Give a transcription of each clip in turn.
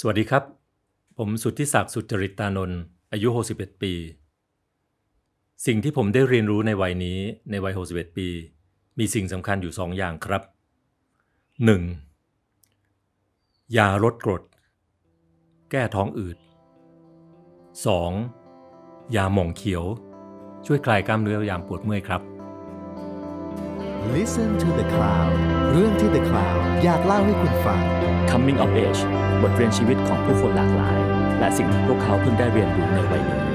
สวัสดีครับ ผมสุทธิศักดิ์สุจริตตานนท์อายุ61ปี สิ่งที่ผมได้เรียนรู้ในวัยนี้ในวัย61ปี มีสิ่งสำคัญอยู่ 2 อย่างครับ 1. ยาลดกรด แก้ท้องอืด 2. ยาหม่องเขียว ช่วยคลายกล้ามเนื้อยามปวดเมื่อยครับ Listen to the cloud เรื่องที่ the cloud อยากเล่าให้คุณฟัง Coming of Age บทเรียนชีวิตของผู้คนหลากหลาย และสิ่งที่พวกเขาเพิ่งได้เรียนรู้ในวัยนี้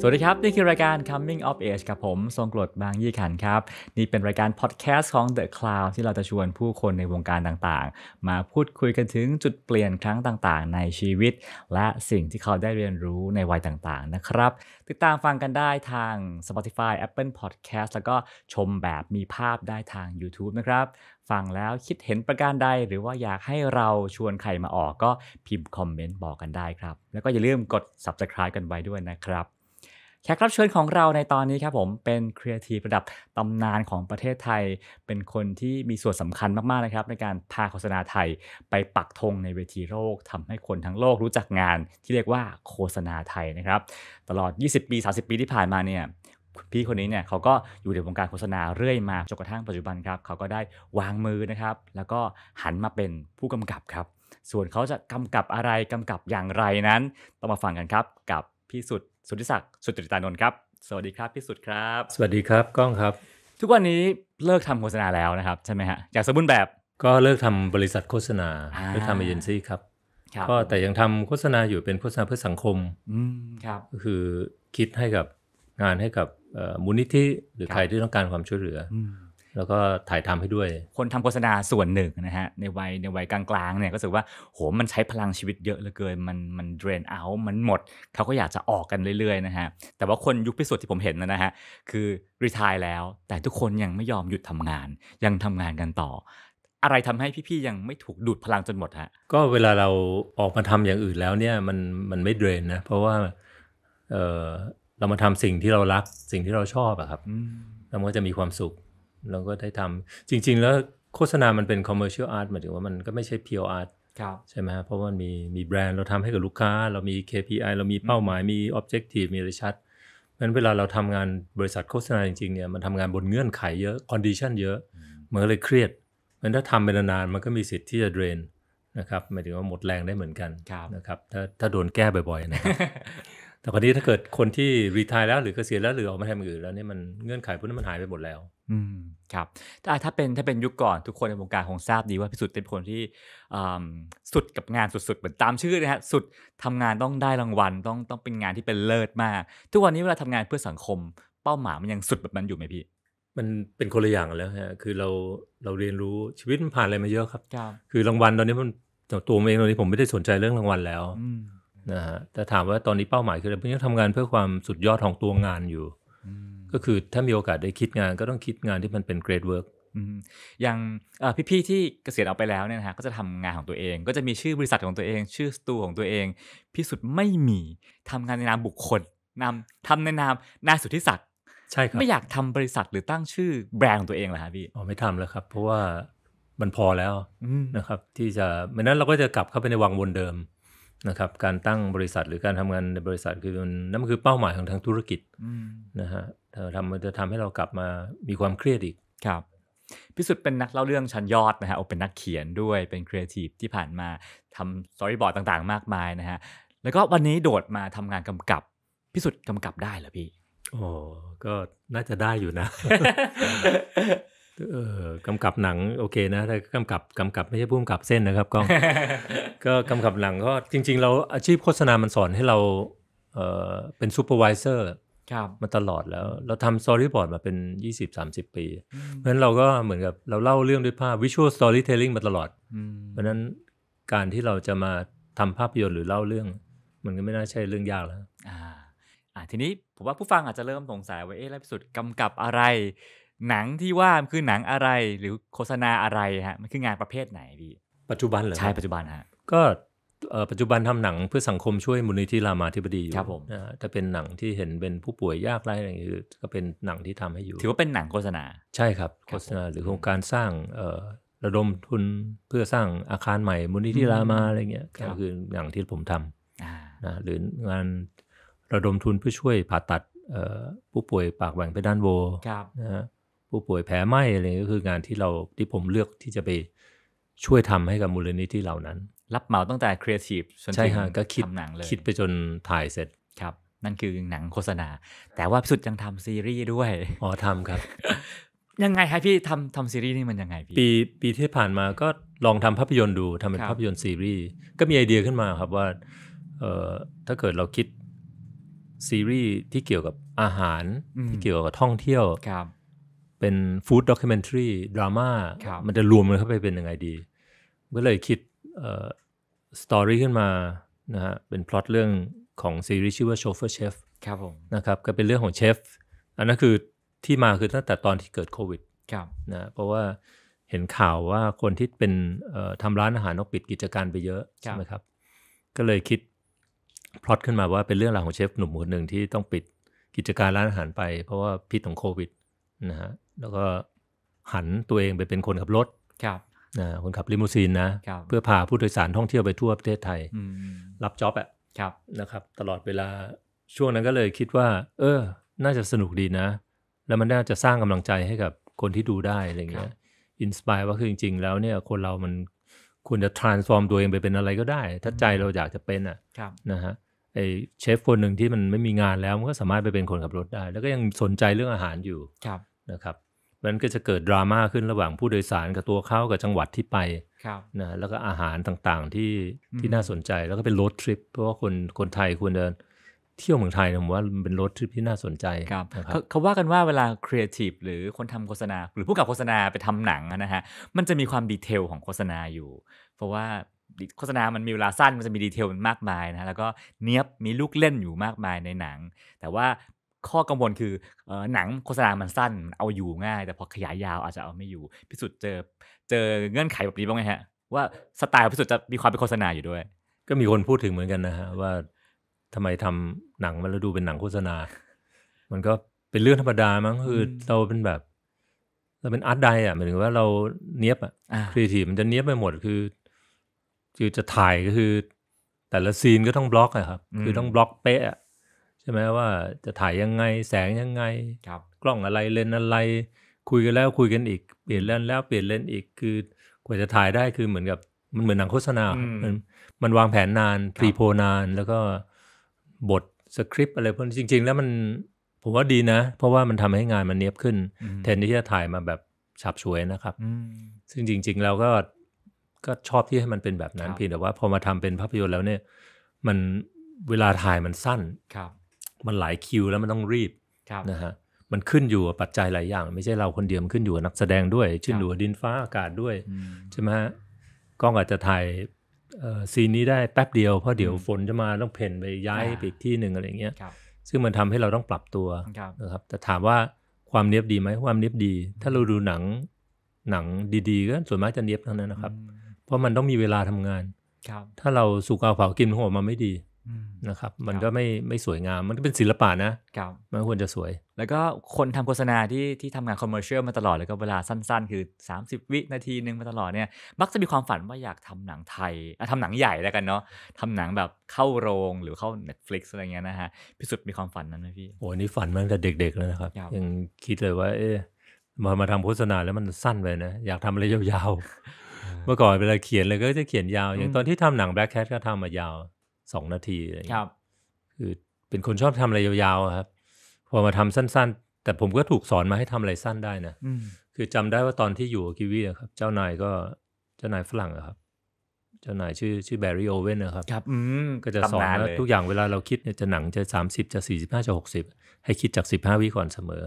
สวัสดีครับ นี่คือรายการ Coming of Age กับผม ทรงกรดบางยี่ขันครับ นี่เป็นรายการพอดแคสต์ของ The Cloud ที่เราจะชวนผู้คนในวงการต่างๆ มาพูดคุยกันถึงจุดเปลี่ยนครั้งต่างๆ ในชีวิต และสิ่งที่เขาได้เรียนรู้ในวัยต่างๆนะครับติดตามฟังกันได้ทาง Spotify Apple Podcast แล้วก็ชมแบบมีภาพได้ทาง YouTube นะครับ ฟังแล้วคิดเห็นประการใดหรือว่าอยากให้เราชวนใครมาออกก็พิมพ์คอมเมนต์บอกกันได้ครับแล้วก็อย่าลืมกด subscribe กันไว้ด้วยนะครับแขกรับเชิญของเราในตอนนี้ครับผมเป็นครีเอทีฟระดับตำนานของประเทศไทย เป็นคนที่มีส่วนสำคัญมากๆนะครับ ในการพาโฆษณาไทยไปปักธงในเวทีโลกทำให้คนทั้งโลกรู้จักงานที่เรียกว่าโฆษณาไทยนะครับ ตลอด 20 ปี 30 ปีที่ผ่านมาเนี่ยพี่คนนี้เนี่ยเขาก็อยู่ในวงการโฆษณา เรื่อยมาจนกระทั่งปัจจุบันครับเขาก็ได้วางมือนะครับ แล้วก็หันมาเป็นผู้กำกับครับ ส่วนเขาจะกำกับอะไรกำกับอย่างไรนั้นต้องมาฟังกันครับกับพี่สุดสุทธิศักดิ์สุตริตานนท์ครับ สวัสดีครับพี่สุดครับ สวัสดีครับก้องครับ ทุกวันนี้เลิกทำโฆษณาแล้วนะครับใช่ไหมฮะอยากสมบูรณ์แบบ ก็เลิกทำบริษัทโฆษณาเลิกทำเอเจนซี่ครับ ก็แต่ยังทำโฆษณาอยู่เป็นโฆษณาเพื่อสังคมครับก็คือคิดให้กับงานให้กับมูลนิธิหรือใครที่ต้องการความช่วยเหลือแล้วก็ถ่ายทำให้ด้วยคนทำโฆษณาส่วนหนึ่งนะฮะ ในวัยในวัยกลางๆเนี่ยก็รู้สึกว่าโหมันใช้พลังชีวิตเยอะเหลือเกินมันมันเดรนเอา มันหมด เขาก็อยากจะออกกันเรื่อยๆนะฮะ แต่ว่าคนยุคพิสุดที่ผมเห็นนะฮะ คือ รีทายแล้ว แต่ทุกคนยังไม่ยอมหยุดทำงาน ยังทำงานกันต่อ อะไรทำให้พี่ๆ ยังไม่ถูกดูดพลังจนหมดฮะก็เวลาเราออกมาทำอย่างอื่นแล้วเนี่ยมันมันไม่เดรนนะเพราะว่าเออเรามาทำสิ่งที่เรารักสิ่งที่เราชอบอะครับเราก็จะมีความสุขเราก็ได้ทำจริง ๆ แล้วโฆษณามันเป็นคอมมเอร์เชียลอาร์ตหมายถึงว่ามันก็ไม่ใช่พี p ออาร์ตใช่ไหมครัเพราะว่ามันมีมีแบรนด์เราทำให้กับลูกค้า เรามี KPI เรามีเป้าหมายมี objective มีอะไรชัด เพราะฉะนั้นเวลาเราทำงานบริษัทโฆษณาจริงๆเนี่ยมันทำงานบนเงื่อนไขเยอะ condition เยอะมันเลยเครียด มันถ้าทำไปนานๆมันก็มีสิทธิ์ที่จะ drain นะครับหมายถึงว่าหมดแรงได้เหมือนกันนะครับถ้าถ้าโดนแก้บ่อยๆนะครับแต่คราวนี้ถ้าเกิดคนที่รีทายแล้วหรือเกษียณแล้วหรือออกมาทำอื่นแล้วเนี่ยมันเงื่อนไขพวกนั้นมันหายไปหมดแล้วอืมครับถ้าถ้าเป็นถ้าเป็นยุคก่อนทุกคนในวงการคงทราบดีว่าพิสุทธิ์เป็นคนที่สุดกับงานสุดๆเหมือนตามชื่อนะฮะสุดทำงานต้องได้รางวัล ต้องต้องเป็นงานที่เป็นเลิศมาก ทุกวันนี้เวลาทำงานเพื่อสังคม เป้าหมายมันยังสุดแบบนั้นอยู่ไหมพี่ มันเป็นคนละอย่างแล้วฮะคือเราเราเรียนรู้ชีวิตมันผ่านอะไรมาเยอะครับคือรางวัลตอนนี้มันตัวเองตอนนี้ผมไม่ได้สนใจเรื่องรางวัลแล้วนะฮะแต่ถามว่าตอนนี้เป้าหมายคืออะไรเพื่งทำงานเพื่อความสุดยอดของตัวงานอยู่ก็คือถ้ามีโอกาสได้คิดงานก็ต้องคิดงานที่มันเป็นเกรดเวิร์กอย่างพี่ๆ ที่เกษียณออกไปแล้วเนี่ยนะฮะก็จะทำงานของตัวเอง ก็จะมีชื่อบริษัทของตัวเอง ชื่อสตูของตัวเองพี่สุดไม่มีทำงานในนามบุคคลนาทำในนามนายสุทธิศักดิ์ใช่ครับไม่อยากทำบริษัทหรือตั้งชื่อแบรนด์ของตัวเองเหรอฮะพี่อ๋อไม่ทำแล้วครับ เพราะว่ามันพอแล้วนะครับ ที่จะไม่นั้นเราก็จะกลับเข้าไปในวังวนเดิมนะครับ การตั้งบริษัท หรือการทำงานในบริษัทคือนั่นคือเป้าหมายของทางธุรกิจนะฮะทำมันจะทำให้เรากลับมามีความเครียดอีกครับ พิสุทธิ์เป็นนักเล่าเรื่องชั้นยอดนะฮะเป็นนักเขียนด้วยเป็นครีเอทีฟที่ผ่านมาทำสตอรี่บอร์ดต่าง ๆ มากมายนะฮะ แล้วก็วันนี้โดดมาทำงานกำกับ พิสุทธิ์กำกับได้เหรอพี่โอ้ก็น่าจะได้อยู่นะเออกำกับหนัง โอเคนะแต่กำกับกำกับไม่ใช่พุ่มกับเส้นนะครับก้องก็กำกับหนังก็จริงๆเราอาชีพโฆษณา มันสอนให้เราเออเป็นซูเปอร์วิเซอร์มาตลอดแล้วเราทำสตอรี่บอร์ดมาเป็น 20-30 ปี เพราะฉะนั้นเราก็เหมือนกับเราเล่าเรื่องด้วยภาพวิชวลสตอรี่เทลลิ่งมาตลอดเพราะนั้นการที่เราจะมาทำภาพยนตร์หรือเล่าเรื่อง มันก็ไม่น่าใช่เรื่องยากแล้ว อ่าทีนี้ ผมว่าผู้ฟังอาจจะเริ่มสงสัยว่าเอ๊ะแล้วสุดกำกับอะไร หนังที่ว่ามันคือหนังอะไรหรือโฆษณาอะไรฮะ มันคืองานประเภทไหนพี่ปัจจุบันเหรอใช่ปัจจุบันฮะก็ปัจจุบันทำหนังเพื่อสังคมช่วยมูลนิธิรามาธิบดีอยู่ครับผมจะเป็นหนังที่เห็นเป็นผู้ป่วยยากไร้อะไรอย่างนี้ก็เป็นหนังที่ทำให้อยู่ ถือว่าเป็นหนังโฆษณาใช่ครับโฆษณาหรือโครงการสร้างระดมทุนเพื่อสร้างอาคารใหม่มูลนิธิรามาอะไรเงี้ยก็คือหนังที่ผมทำนะหรืองาน ระดมทุนเพื่อช่วยผ่าตัดผู้ป่วยปากแหว่งไปด้านโวนะผู้ป่วยแผลไหมอะไรก็คืองานที่เราที่ผมเลือกที่จะไปช่วยทำให้กับมูลนิธิเหล่านั้น รับเหมาตั้งแต่ครีเอทีฟใช่ฮะก็คิดหนังเลยคิดไปจนถ่ายเสร็จ ครับ นั่นคือหนังโฆษณา แต่ว่าสุดยังทำซีรีส์ด้วย อ๋อทำครับ ยังไงครับพี่ทำทำซีรีส์นี่มันยังไงพี่ปีปีที่ผ่านมาก็ลองทำภาพยนตร์ดูทำเป็นภาพยนตร์ซีรีส์ ก็มีไอเดียขึ้นมาครับว่าเอ่อถ้าเกิดเราคิดซีรีส์ที่เกี่ยวกับอาหารที่เกี่ยวกับท่องเที่ยวครับเป็นฟู้ดด็อกิเมนทรีดราม่ามันจะรวมมันเข้าไปเป็นยังไงดีก็เลยคิดสตอรี่ขึ้นมานะฮะเป็นพล็อตเรื่องของซีรีส์ชื่อว่าโชเฟอร์เชฟครับผมนะครับ ก็เป็นเรื่องของเชฟอันนั้นคือที่มาคือตั้งแต่ตอนที่เกิดโควิดครับนะเพราะว่าเห็นข่าวว่าคนที่เป็นทำร้านอาหารนกอปิดกิจการไปเยอะใช่ไหมครับ ก็เลยคิดพล็อตขึ้นมาว่าเป็นเรื่องราวของเชฟหนุ่มคนหนึ่งที่ต้องปิดกิจการร้านอาหารไป เพราะว่าพิษของโควิด นะฮะแล้วก็หันตัวเองไปเป็นคนขับรถครับนะคนขับลิมูซีนนะเพื่อพาผู้โดยสารท่องเที่ยวไปทั่วประเทศไทย รับจ็อบอะัะนะครับตลอดเวลาช่วงนั้นก็เลยคิดว่า เออน่าจะสนุกดีนะ แล้วมันน่าจะสร้างกำลังใจให้กับคนที่ดูได้อะไรเงี้ยอินสปายว่าคือจริงๆแล้วเนี่ยคนเรามันควรจะ transform ตัวเองไปเป็นอะไรก็ได้ ถ้าใจเราอยากจะเป็นอ่ะนะฮะไอเชฟคนหนึ่งที่มันไม่มีงานแล้วมันก็สามารถไปเป็นคนขับรถได้ แล้วก็ยังสนใจเรื่องอาหารอยู่นะครับมันก็จะเกิดดราม่าขึ้นระหว่างผู้โดยสารกับตัวเขากับจังหวัดที่ไปนะแล้วก็อาหารต่างๆที่ที่น่าสนใจแล้วก็เป็นรถทริปเพราะว่าคนคนไทยควรินเที่ยวเมืองไทยนะผมว่าเป็นรถทริปที่น่าสนใจครับรบเขาว่ากันว่าเวลาครีเอทีฟหรือคนทำโฆษณาหรือผู้กับโฆษณาไปทำหนังนะฮะมันจะมีความดีเทลของโฆษณาอยู่เพราะว่าโฆษณามันมีเวลาสั้นมันจะมีดีเทลมันมากมายนะแล้วก็เนี้ยบมีลูกเล่นอยู่มากมายในหนัง แต่ว่าข้อกังวลคือหนังโฆษณามันสั้นเอาอยู่ง่าย แต่พอขยายยาวอาจจะเอาไม่อยู่พิสุทธิ์เจอเจอเงื่อนไขแบบนี้บ้างไหมฮะว่าสไตล์ของพิสุทธิ์จะมีความเป็นโฆษณาอยู่ด้วย ก็มีคนพูดถึงเหมือนกันนะฮะว่าทำไมทำหนังมันแล้วดูเป็นหนังโฆษณา มันก็เป็นเรื่องธรรมดามั้งคือเราเป็นแบบเราเป็นอาร์ตไดอะหมายถึงว่าเราเนี้ยบอะครีเอทีฟมันจะเนี้ยบไปหมดคือคือ จะถ่ายก็คือแต่ละซีนก็ต้องบล็อกอะครับ คือต้องบล็อกเป๊ะช่ไหมว่าจะถ่ายยังไงแสงยังไงครับ กล้องอะไรเลนอะไร คุยกันแล้วคุยกันอีกเปลี่ยนเลนแล้วเปลี่ยนเลนอีกคือกว่าจะถ่ายได้คือเหมือนกับมันเหมือนหนังโฆษณามันมันวางแผนนานพรีโพนานแล้วก็บทสคริปต์อะไรพวกนี้จริง ๆ แล้วมันผมว่าดีนะ เพราะว่ามันทำให้งานมันเนี้ยบขึ้น แทนที่จะถ่ายมาแบบฉับฉวยนะครับซึ่งจริงๆเราก็ก็ชอบที่ให้มันเป็นแบบนั้นเพียงแต่ว่าพอมาทำเป็นภาพยนตร์แล้วเนี่ย มันเวลาถ่ายมันสั้นครับมันหลายคิวแล้วมันต้องรีบนะฮะมันขึ้นอยู่กับปัจจัยหลายอย่าง ไม่ใช่เราคนเดียวมันขึ้นอยู่กับนักแสดงด้วยขึ้นอยู่ดินฟ้าอากาศด้วยใช่ไหมฮะกล้องอาจจะถ่ายซีนนี้ได้แป๊บเดียวเพราะเดี๋ยวฝนจะมาต้องเพ่นไปย้ายไปอีกที่หนึ่งอะไรเงี้ยซึ่งมันทำให้เราต้องปรับตัวนะครับแต่ถามว่าความเนียบดีไหมความเนียบดี ถ้าเราดูหนังหนังดีๆก็ส่วนมากจะเนียบทั้งนั้นนะครับ เพราะมันต้องมีเวลาทำงานถ้าเราสุกเอาเผากินหัวมาไม่ดีนะครับมันก็ไม่ไม่สวยงามมันก็เป็นศิลปะนะมันควรจะสวย แล้วก็คนทำโฆษณาที่ที่ทำงานคอมเมอร์เชียลมาตลอด แล้วก็เวลาสั้นๆ คือ 30 วินาทีหนึ่งมาตลอดเนี่ยมักจะมีความฝันว่าอยากทำหนังไทยทำหนังใหญ่แล้วกันเนาะทำหนังแบบเข้าโรงหรือเข้า Netflix อะไรเงี้ยนะฮะ พิสุทธิ์มีความฝันนั้นไหมพี่โอ้นี่ฝันมาตั้งแต่เด็กๆ แล้วนะครับยังคิดเลยว่าเอ๊ะมามาทำโฆษณาแล้วมันสั้นไปนะอยากทำอะไรยาวๆเมื่อก่อนเวลาเขียนเลยก็จะเขียนยาว อย่างตอนที่ทำหนังแบล็กแคทก็ทำมายาวสองนาทีอะไรครับ คือเป็นคนชอบทำอะไรยาวๆครับ พอมาทำสั้นๆ แต่ผมก็ถูกสอนมาให้ทำอะไรสั้นได้นะคือจำได้ว่าตอนที่อยู่กิวีครับ เจ้านายก็เจ้านายฝรั่งครับ เจ้านายชื่อชื่อแบร์รี่โอเว่นนะครับครับก็จะสอนว่าทุกอย่างเวลาเราคิดเนี่ยจะหนังจะสามสิบจะสี่สิบห้าจะหกสิบให้คิดจากสิบห้าวิก่อนเสมอ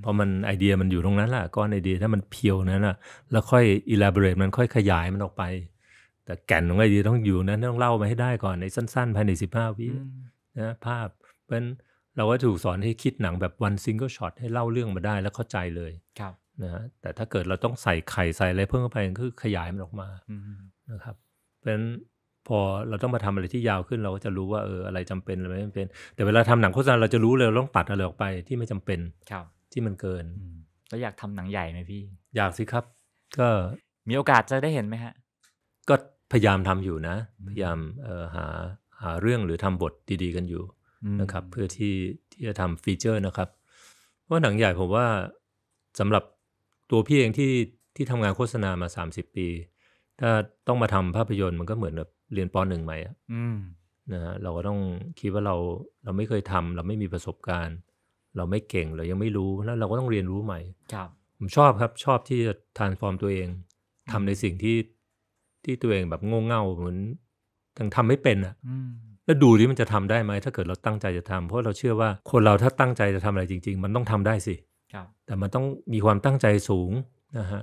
เพราะมันไอเดียมันอยู่ตรงนั้นแหละก้อนไอเดียถ้ามันเพียวนั้นอ่ะแล้วค่อยอิเลเบเรตมันค่อยขยายมันออกไปแต่แก่นของไอเดียต้องอยู่นะต้องเล่ามาให้ได้ก่อนในสั้นๆภายในสิบห้าวินะภาพ เป็นเราก็ถูกสอนให้คิดหนังแบบวันซิงเกิลช็อตให้เล่าเรื่องมาได้แล้วเข้าใจเลย ครับนะแต่ถ้าเกิดเราต้องใส่ไข่ใส่อะไรเพิ่มเข้าไปก็คือขยายมันออกมานะครับ เป็นพอเราต้องมาทำอะไรที่ยาวขึ้นเราก็จะรู้ว่าเอออะไรจำเป็น อะไรไม่จำเป็น แต่เวลาทำหนังโฆษณาเราจะรู้เลยเราต้องตัดอะไรออกไปที่ไม่จำเป็น ครับที่มันเกินแล้วอยากทำหนังใหญ่ไหมพี่ อยากสิครับ ก็มีโอกาสจะได้เห็นไหมฮะก็พยายามทำอยู่นะ พยายามหาหาเรื่องหรือทำบทดี ๆ กันอยู่ นะครับ เพื่อที่ที่จะทำฟีเจอร์นะครับ เพราะหนังใหญ่ผมว่า สำหรับตัวพี่เองที่ที่ทำงานโฆษณามา 30 ปี ถ้าต้องมาทำภาพยนตร์มันก็เหมือนแบบเรียนปหนึ่งใหม่ อืมนะฮะเราก็ต้องคิดว่าเราเราไม่เคยทำเราไม่มีประสบการณ์ เราไม่เก่งเรายังไม่รู้แล้วเราก็ต้องเรียนรู้ใหม่ครับผมชอบครับชอบที่จะ transform ตัวเองทำในสิ่งที่ที่ตัวเองแบบโง่เง่าเหมือนยังทำไม่เป็นอ่ะแล้วดูที่มันจะทำได้ไหม ถ้าเกิดเราตั้งใจจะทำ เพราะเราเชื่อว่าคนเราถ้าตั้งใจจะทำอะไรจริง ๆ มันต้องทำได้สิแต่มันต้องมีความตั้งใจสูงนะฮะ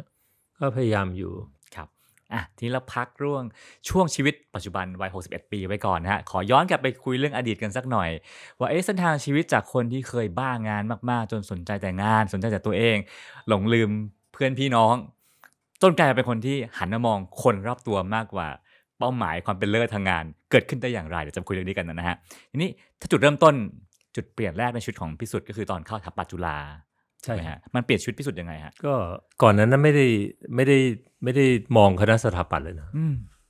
ก็พยายามอยู่ครับอ่ะทีนี้เราพักร่วงช่วงชีวิตปัจจุบันวัย61 ปีไว้ก่อนนะฮะขอย้อนกลับไปคุยเรื่องอดีตกันสักหน่อย ว่าเอ๊ะเส้นทางชีวิตจากคนที่เคยบ้างานมากๆจนสนใจแต่งาน สนใจแต่ตัวเอง หลงลืมเพื่อนพี่น้องจนกลายเป็นคนที่หันมามองคนรอบตัวมากกว่าเป้าหมายความเป็นเลิศทางงาน เกิดขึ้นได้อย่างไรเดี๋ยวจะคุยเรื่องนี้กันนะฮะทีนี้ถ้าจุดเริ่มต้นจุดเปลี่ยนแรกในชุดของพิสุทธิ์ก็คือตอนเข้าทับปัจจุลาใช่ฮะมันเปลี่ยนชุดพิสุทธิ์ยังไงฮะก็ก่อนนั้นไม่ได้ไม่ได้ไม่ได้มองคณะสถาปัตย์เลยนะ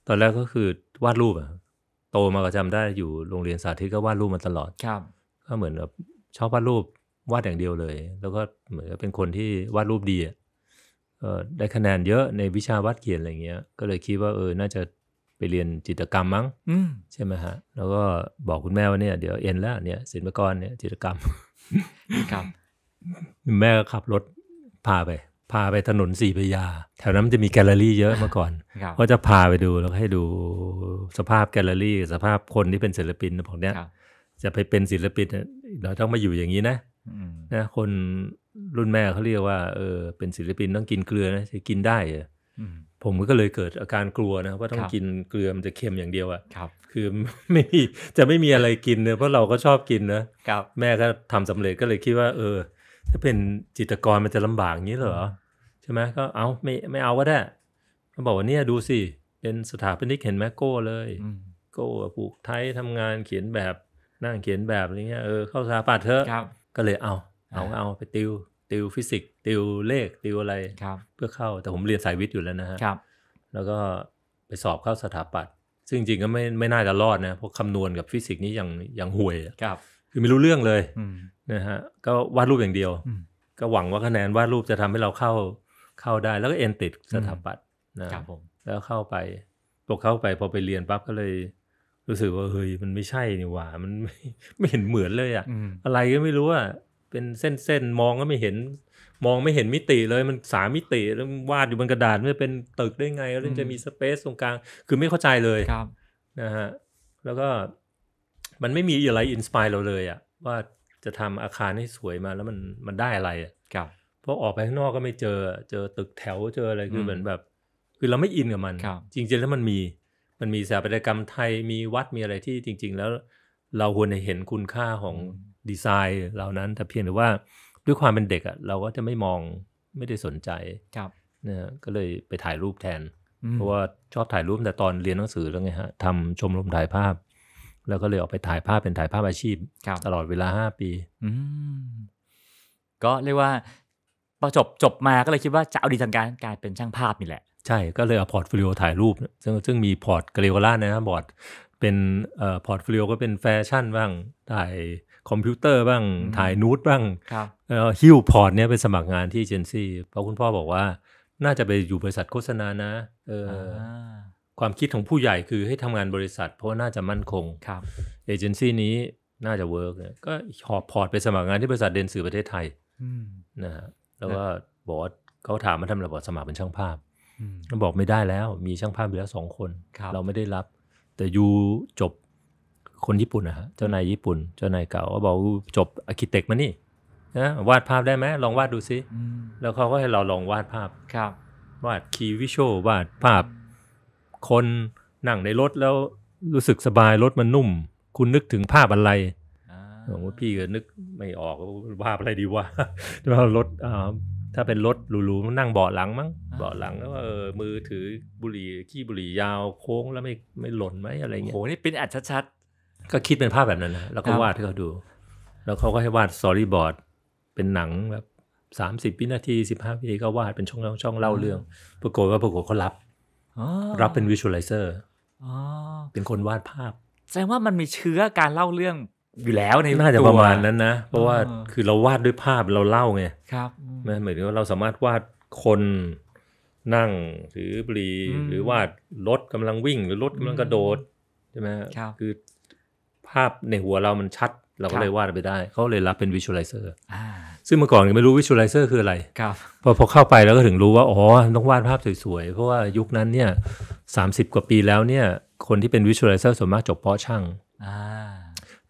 ตอนแรกก็คือวาดรูปอะโตมาก็จำได้อยู่โรงเรียนสาธิตก็วาดรูปมาตลอดครับก็เหมือนแบบชอบวาดรูปวาดอย่างเดียวเลย แล้วก็เหมือนเป็นคนที่วาดรูปดีอะได้คะแนนเยอะในวิชาวัดเขียนอะไรเงี้ย ก็เลยคิดว่าเออ น่าจะไปเรียนจิตกรรมมั้งใช่ไหมฮะ แล้วก็บอกคุณแม่ว่าเนี่ยเดี๋ยวเอ็นแล้ว เนี่ยศิลปกรเนี่ยจิตกรรมครับแม่ก็ขับรถพาไป พาไปถนนสี่พยาแถวนั้นจะมีแกลเลอรี่เยอะเมื่อก่อน ก็จะพาไปดูแล้วให้ดูสภาพแกลเลอรี่สภาพคนที่เป็นศิลปินวกเนี้ยจะไปเป็นศิลปินเราต้องมาอยู่อย่างนี้นะนะคนรุ่นแม่เขาเรียกว่าเออเป็นศิลปินต้องกินเกลือนะจะกินได้ผมก็เลยเกิดอาการกลัวนะว่าต้องกินเกลือมันจะเค็มอย่างเดียวอะ่ะคือไม่มีจะไม่มีอะไรกินเนะเพราะเราก็ชอบกินนะแม่ก็ทำสำเร็จก็เลยคิดว่าเออ ถ้าเป็นจิตกรมันจะลำบากอย่างนี้เหรอใช่ไหมก็เอาไม่ไม่เอาก็ได้เขาบอกว่าเนี่ยดูสิ เป็นสถาปนิกเห็นไหมโก้เลยโก้ปลูกไทยทำงานเขียนแบบนั่งเขียนแบบอะไรเงี้ยเออเข้าสถาปัตย์เถอะก็เลยเอาเอาเอาไปติวติวฟิสิกส์ติวเลขติวอะไรรเพื่อเข้าแต่ผมเรียนสายวิทย์อยู่แล้วนะฮะแล้วก็ไปสอบเข้าสถาปัตย์ซึ่งจริงก็ไม่ไม่น่าจะรอดนะเพราะคำนวณกับฟิสิกส์นี้ยังยังห่วยครับคือไม่รู้เรื่องเลยนะฮะก็วาดรูปอย่างเดียวก็หวังว่าคะแนนวาดรูปจะทำให้เราเข้าเข้าได้ แล้วก็เอ็นติดสถาปัตย์นะครับผมแล้วเข้าไปพอเข้าไปพอไปเรียนปั๊บก็เลย รู้สึกว่าเฮ้ยมันไม่ใช่นี่หว่ามันไม่ไม่เห็นเหมือนเลยอะ่ะอะไรก็ไม่รู้อะ่ะเป็นเส้นๆมองก็ไม่เห็น มองไม่เห็นมิติเลยมันสามมิติแล้ววาดอยู่บนกระดาษมันเป็นตึกได้ไงแล้วจะมีสเปซตรงกลาง คือไม่เข้าใจเลยครับนะฮะแล้วก็มันไม่มีอะไรอินสปายเราเลยอะว่าจะทำอาคารให้สวยมาแล้วมันมันได้อะไรอะครับเพราะออกไปข้างนอกก็ไม่เจอเจอตึกแถวเจออะไรคือเหมือนแบบ คือเราไม่อินกับมันจริงๆแล้วมันมีมันมีสถาปัตยกรรมไทยมีวัดมีอะไรที่จริง ๆ แล้ว เราควรจะเห็นคุณค่าของดีไซน์เหล่านั้นแต่เพียงแต่ว่าด้วยความเป็นเด็กอะ่ะเราก็จะไม่มองไม่ได้สนใจครับนะก็เลยไปถ่ายรูปแทน เพราะว่าชอบถ่ายรูป แต่ตอนเรียนหนังสือแล้วไงฮะทำชมรมถ่ายภาพ แล้วก็เลยออกไปถ่ายภาพเป็นถ่ายภาพอาชีพ ตลอดเวลาห้าปีก็เรียกว่าพอจบจบมาก็เลยคิดว่าจะเอาดีทางการการเป็นช่างภาพนี่แหละ ใช่ก็เลยเอาพอร์ตฟิลิโอถ่ายรูป ซึ่งซึ่งมีพอร์ตเกลีโอล่านะบอร์ดเป็นเอ่อพอร์ตฟิลิโอก็เป็นแฟชั่นบ้างถ่ายคอมพิวเตอร์บ้างถ่ายนูดบ้างฮิ้วพอร์ตเนี่ยไปสมัครงานที่เอเจนซี่เพราะคุณพ่อบอกว่าน่าจะไปอยู่บริษัทโฆษณานะเออความคิดของผู้ใหญ่คือให้ทำงานบริษัทเพราะน่าจะมั่นคงครับเอเจนซี่นี้น่าจะเวิร์กก็หอบพอร์ตไปสมัครงานที่บริษัทเดนสื่อประเทศไทยนะฮะแล้วก็บอกว่าเขาถามมาทำระบบสมัครเป็นช่างภาพก็บอกไม่ได้แล้ว มีช่างภาพเหลือสองคนครเราไม่ได้รับ แต่ยูจบคนญี่ปุ่นนะฮะเจ้านายญี่ปุ่น เจ้านายเก่าก็บอกจบอาร์เคเต็กมานี่นะวาดภาพได้ไหม ลองวาดดูซิ แล้วเขาก็ให้เราลองวาดภาพ ครับ วาดคีวิชวลวาดภาพ คนนั่งในรถ แล้วรู้สึกสบาย รถมันนุ่ม คุณนึกถึงภาพอะไรผมว่าพี่ก็นึกไม่ออกว่าอะไรดีวะแต่ว่ารถถ้าเป็นรถหรูๆ นั่งเบาะหลังมั้ง เบาะหลังแล้วเออมือถือบุหรี่ขี้บุหรี่ยาว โค้งแล้วไม่ไม่หล่นไหมอะไรเงี้ยโหนี่เป็นอัดชัดก็คิดเป็นภาพแบบนั้นนะแล้วก็วาดให้เขาดู แล้วเขาก็ให้วาดสอรี่บอร์ดเป็นหนังแบบสามสิบวินาทีสิบห้าวินาทีก็วาดเป็นช่องช่องเล่าเรื่อง ปรากฏว่าปรากฏเขารับรับเป็นวิชวลไลเซอร์เป็นคนวาดภาพแสดงว่ามันมีเชื้อการเล่าเรื่องอยู่แล้วในน่าจะประมาณนั้นนะ เพราะว่าคือเราวาดด้วยภาพเราเล่าไง ครับหมือนว่าเราสามารถวาดคนนั่งถือบุหรี่หรือวาดรถกำลังวิ่ง หรือรถกำลังกระโดดใช่ไหมครับคือภาพในหัวเรามันชัดเราก็เลยวาดไปได้ เขาเลยรับเป็นวิชวลไลเซอร์ซึ่งเมื่อก่อนไม่รู้วิชวลไลเซอร์คืออะไรพอพอเข้าไปแล้วก็ถึงรู้ว่าอ๋อต้องวาดภาพสวยๆ เพราะว่ายุคนั้นเนี่ยสามสิบกว่าปีแล้วเนี่ยคนที่เป็นวิชวลไลเซอร์ส่วนมากจบเพาะช่าง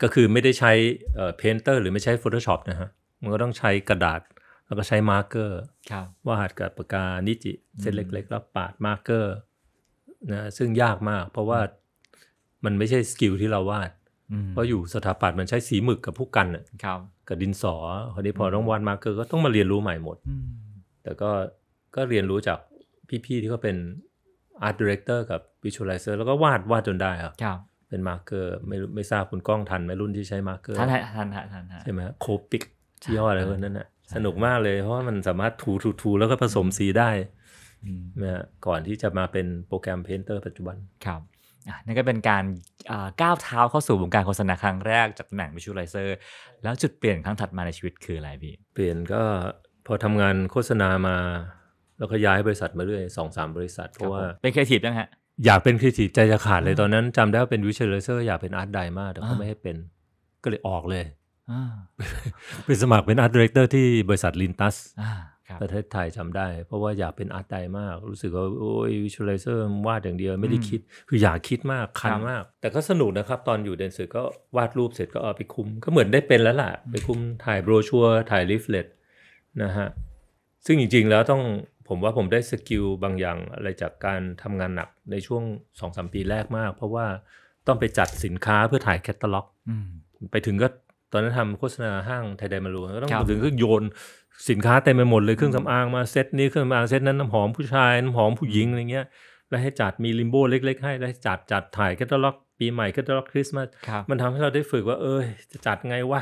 ก็คือไม่ได้ใช้เพนเตอร์หรือไม่ใช้ Photoshop นะฮะมันก็ต้องใช้กระดาษแล้วก็ใช้มาร์เกอร์วาดกับปากกานิจิเส้นเล็ก ๆ แล้วปาดมาร์เกอร์นะซึ่งยากมาก เพราะว่ามันไม่ใช่สกิลที่เราวาดเพราะอยู่สถาปัตย์มันใช้สีหมึกกับผู้กันอ่ะกับดินสอคราวนี้พอต้องวาดมาเกอร์ก็ต้องมาเรียนรู้ใหม่หมด แต่ก็ก็เรียนรู้จากพี่ๆที่เขาเป็นอาร์ตดีเรคเตอร์กับวิชวลไลเซอร์แล้วก็วาดวาดจนได้ครับ เป็นมาร์เกอร์ไม่ไม่ทราบคุณกล้องทันไหมรุ่นที่ใช้มาร์เกอร์ทันทันทันใช่ไหมโคปิกที่ยอดอะไรพวกนั้นน่ะสนุกมากเลยเพราะมันสามารถถูถูถูแล้วก็ผสมสีได้นะก่อนที่จะมาเป็นโปรแกรมเพนเตอร์ปัจจุบันครับนั่นก็เป็นการก้าวเท้าเข้าสู่วงการโฆษณาครั้งแรกจากตำแหน่งวิชวลไลเซอร์แล้วจุดเปลี่ยนครั้งถัดมาในชีวิตคืออะไรพี่ เปลี่ยนก็พอทำงานโฆษณามา แล้วก็ย้ายบริษัทมาเรื่อยสองสามบริษัท เพราะว่าเป็นครีเอทีฟยังฮะ อยากเป็นครีเอทีฟใจจะขาดเลยตอนนั้น จำได้ว่าเป็นวิชวลไลเซอร์อยากเป็นอาร์ตไดมากแต่เขาไม่ให้เป็นก็เลยออกเลยไปสมัครเป็นอาร์ตดีเรคเตอร์ที่บริษัทลินตัสประเทศไทยจำได้ เพราะว่าอยากเป็นอาร์ตไดมาก รู้สึกว่าโอ้ยวิชวลไลเซอร์วาดอย่างเดียวไม่ได้คิด คืออยากคิดมาก คันมาก แต่ก็สนุกนะครับ ตอนอยู่เดนเซอร์ก็วาดรูปเสร็จก็เอาไปคุม ก็เหมือนได้เป็นแล้วล่ะ ไปคุมถ่ายโบรชัวร์ถ่ายลิฟเลตนะฮะ ซึ่งจริงๆแล้วต้องผมว่าผมได้สกิลบางอย่าง อะไรจากการทำงานหนักในช่วง2อสปีแรกมาก เพราะว่าต้องไปจัดสินค้าเพื่อถ่ายแคตตาล็อกไปถึงก็ตอนนั้นทำโฆษณาห้างไทยไดมารูก็ต้องถึงก็โยนสินค้าเต็มไปหมดเลยเครื่องสำอางมาเซตนี้เครื่องสำอางเซตนั้นน้ำหอมผู้ชายน้ำหอมผู้หญิงอะไรเงี้ย แล้วให้จัดมีลิมโบเล็ก ๆ ให้ แล้วจัดจัดถ่ายแคตตาล็อก ปีใหม่แคตตาล็อกคริสต์มาสมันทำให้เราได้ฝึกว่าเออจะจัดไงวะ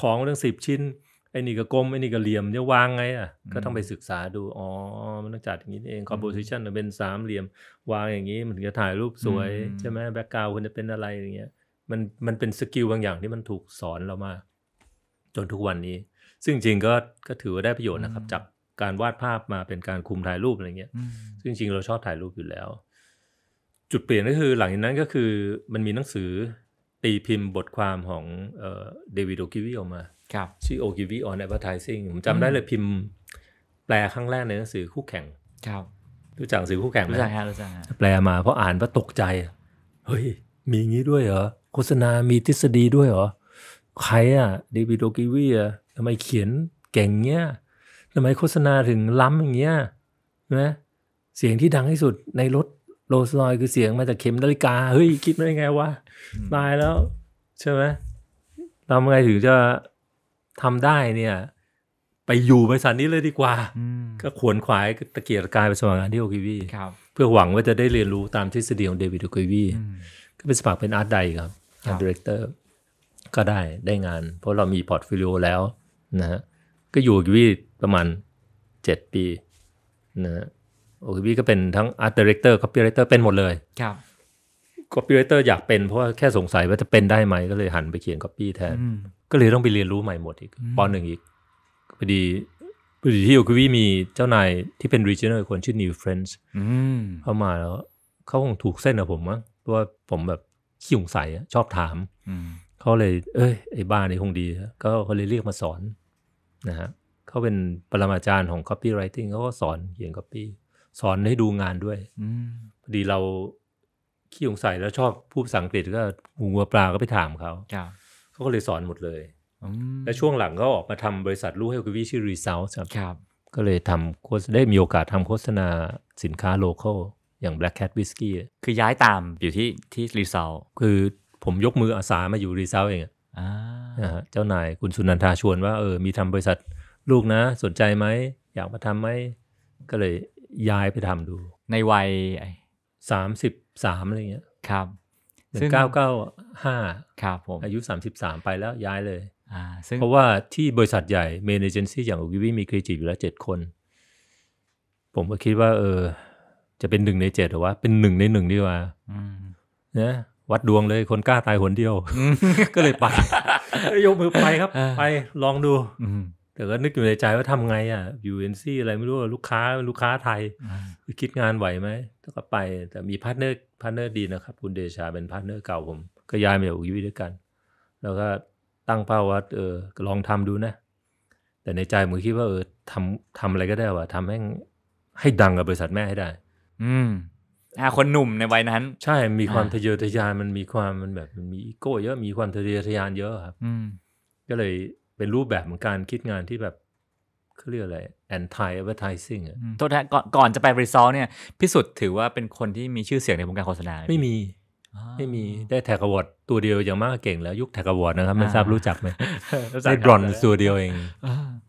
ของเรื่องสิบชิ้น ไอ้นี่ก็กลมไอ้นี่ก็เหลี่ยมจะวางไงอ่ะ ก็ต้องไปศึกษาดู อ๋อ มันต้องจัดอย่างนี้เองคอมโพสิชันมันเป็นสามเหลี่ยมวางอย่างนี้มันถึงจะถ่ายรูปสวยใช่ไหมแบ็กกราวด์ควรจะเป็นอะไรอย่างเงี้ยมันมันเป็นสกิลบางอย่างที่มันถูกสอนเรามา จนทุกวันนี้ซึ่งจริงก็ก็ถือว่าได้ประโยชน์นะครับจากการวาดภาพมาเป็นการคุมถ่ายรูปอะไรเงี้ย ซึ่งจริงเราชอบถ่ายรูปอยู่แล้ว จุดเปลี่ยนก็คือหลังจากนั้นก็คือมันมีหนังสือ ตีพิมพ์บทความของเดวิดโอคิวิออกมาชื่อโอคิวิออนแอปเปอร์ไทซิ่งผมจำได้เลยพิมพ์แปลครั้งแรกในหนังสือคู่แข่ง ครับ รู้จักหนังสือคู่แข่งไหมรู้จักฮะรู้จักฮะแปลมาเพราะอ่านว่าตกใจเฮ้ยมีงี้ด้วยเหรอโฆษณา มีทฤษฎีด้วยเหรอใครอะเดวิดโอคิวิอะทำไมเขียนเก่งเงี้ยทำไมโฆษณาถึงล้ำอย่างเงี้ยใช่ไหมเสียงที่ดังที่สุดในรถโรลส์รอยคือเสียงมาจากเข็มนาฬิกา เฮ้ยคิดได้ไงวะตายแล้ว ใช่ไหมเราไงถึงจะทำได้เนี่ย ไปอยู่บริษัทนี้เลยดีกว่า ก็ขวนขวายตะเกียรกายไปสมัครงานที่โอคิวีเพื่อหวังว่าจะได้เรียนรู้ตามทฤษฎีของเดวิดโอคิวีก็เป็นสมัครเป็นอาร์ตไดครับอาร์ตดีเรคเตอร์ก็ได้ได้งาน เพราะเรามีพอร์ตฟิลิโอแล้วนะฮะก็อยู่กิวี่ประมาณ 7 ปีนะฮะโอกิวี่ก็เป็นทั้งอาร์ตดีเรคเตอร์คอปปี้ไรเตอร์เป็นหมดเลย ครับคอปปี้ไรเตอร์อยากเป็นเพราะว่าแค่สงสัยว่าจะเป็นได้ไหม ก็เลยหันไปเขียนคอปปี้แทน ก็เลยต้องไปเรียนรู้ใหม่หมดอีกปหนึ่งอีกพอดีพอดีที่โอคิวี่มีเจ้านายที่เป็นรีเจนเนอร์คนชื่อนิวเฟรนช์เข้ามาแล้วเขาคงถูกเส้นกับผมมั้งว่าผมแบบขี้สงสัยชอบถามเขาเลย เอ้ย ไอ้บ้านนี่คงดี ก็เขาเลยเรียกมาสอนนะฮะเขาเป็นปรมาจารย์ของ copywriting เขาก็สอนเขียน copy สอนให้ดูงานด้วยพอดีเราขี้สงสัยแล้วชอบพูดภาษาอังกฤษ ก็งูปลาก็ไปถามเขา เขาก็เลยสอนหมดเลย และช่วงหลังก็ออกมาทำบริษัทลูกให้กวิชื่อรีเซลครับก็เลยทำโฆษได้มีโอกาสทำโฆษณาสินค้าโลเคอลอย่าง Black Cat Whiskey คือย้ายตามอยู่ที่ที่รีเซลคือผมยกมืออาสามาอยู่รีเซลเองอ่ะเจ้านายคุณสุนันทาชวนว่าเออมีทำบริษัทลูกนะ สนใจไหม อยากมาทำไหม ก็เลยย้ายไปทำดู ในวัยสามสิบสามอะไรเงี้ย ครับซึ่งเก้าเก้าห้าครับผม อายุสามสิบสามไปแล้วย้ายเลยอ่า ซึ่งเพราะว่าที่บริษัทใหญ่เมนเจนซี่อย่างวิวิมีครีจิอยู่แล้วเจ็ดคน ผมก็คิดว่า เออ จะเป็นหนึ่งในเจ็ดหรือว่าเป็นหนึ่งในหนึ่งดีกว่าเนี่ยวัดดวงเลยคนกล้าตายหนเดียว ก็เลยไป ยกมือไปครับ ไปลองดูแต่ก็นึกอยู่ในใจว่าทำไงอ่ะอยู่เอ็นซี่อะไรไม่รู้ลูกค้าลูกค้าไทย คิดงานไหวไหมก็ไปแต่มีพาร์ทเนอร์พาร์ทเนอร์ดีนะครับ คุณเดชาเป็นพาร์ทเนอร์เก่าผมก็ย้ายมาอยู่ยีด้วยกัน แล้วก็ตั้งเป้าว่าเออลองทำดูนะ แต่ในใจผมคิดว่าเออทำทำอะไรก็ได้ว่าทำให้ ให้ดังกับบริษัทแม่ให้ได้ อืมอ่าคนหนุ่มในวัยนั้น ใช่มีความทะเยอทะยานมันมีความมันแบบมันมีอีโก้เยอะมีความทะเยอทะยานเยอะครับก็เลยเป็นรูปแบบของการคิดงานที่แบบเขาเรียกอะไร anti advertising อ่ะโทษนะก่อนก่อนจะไปรีซอลเนี่ย พิสุทธิ์ถือว่าเป็นคนที่มีชื่อเสียงในวงการโฆษณาไม่มีไม่มีได้แท็กอวอร์ดตัวเดียวอย่างมากเก่ง แล้วยุคแท็กอวอร์ดนะครับไม่ทราบรู้จักไหมได้บรอนตัวเดียวเอง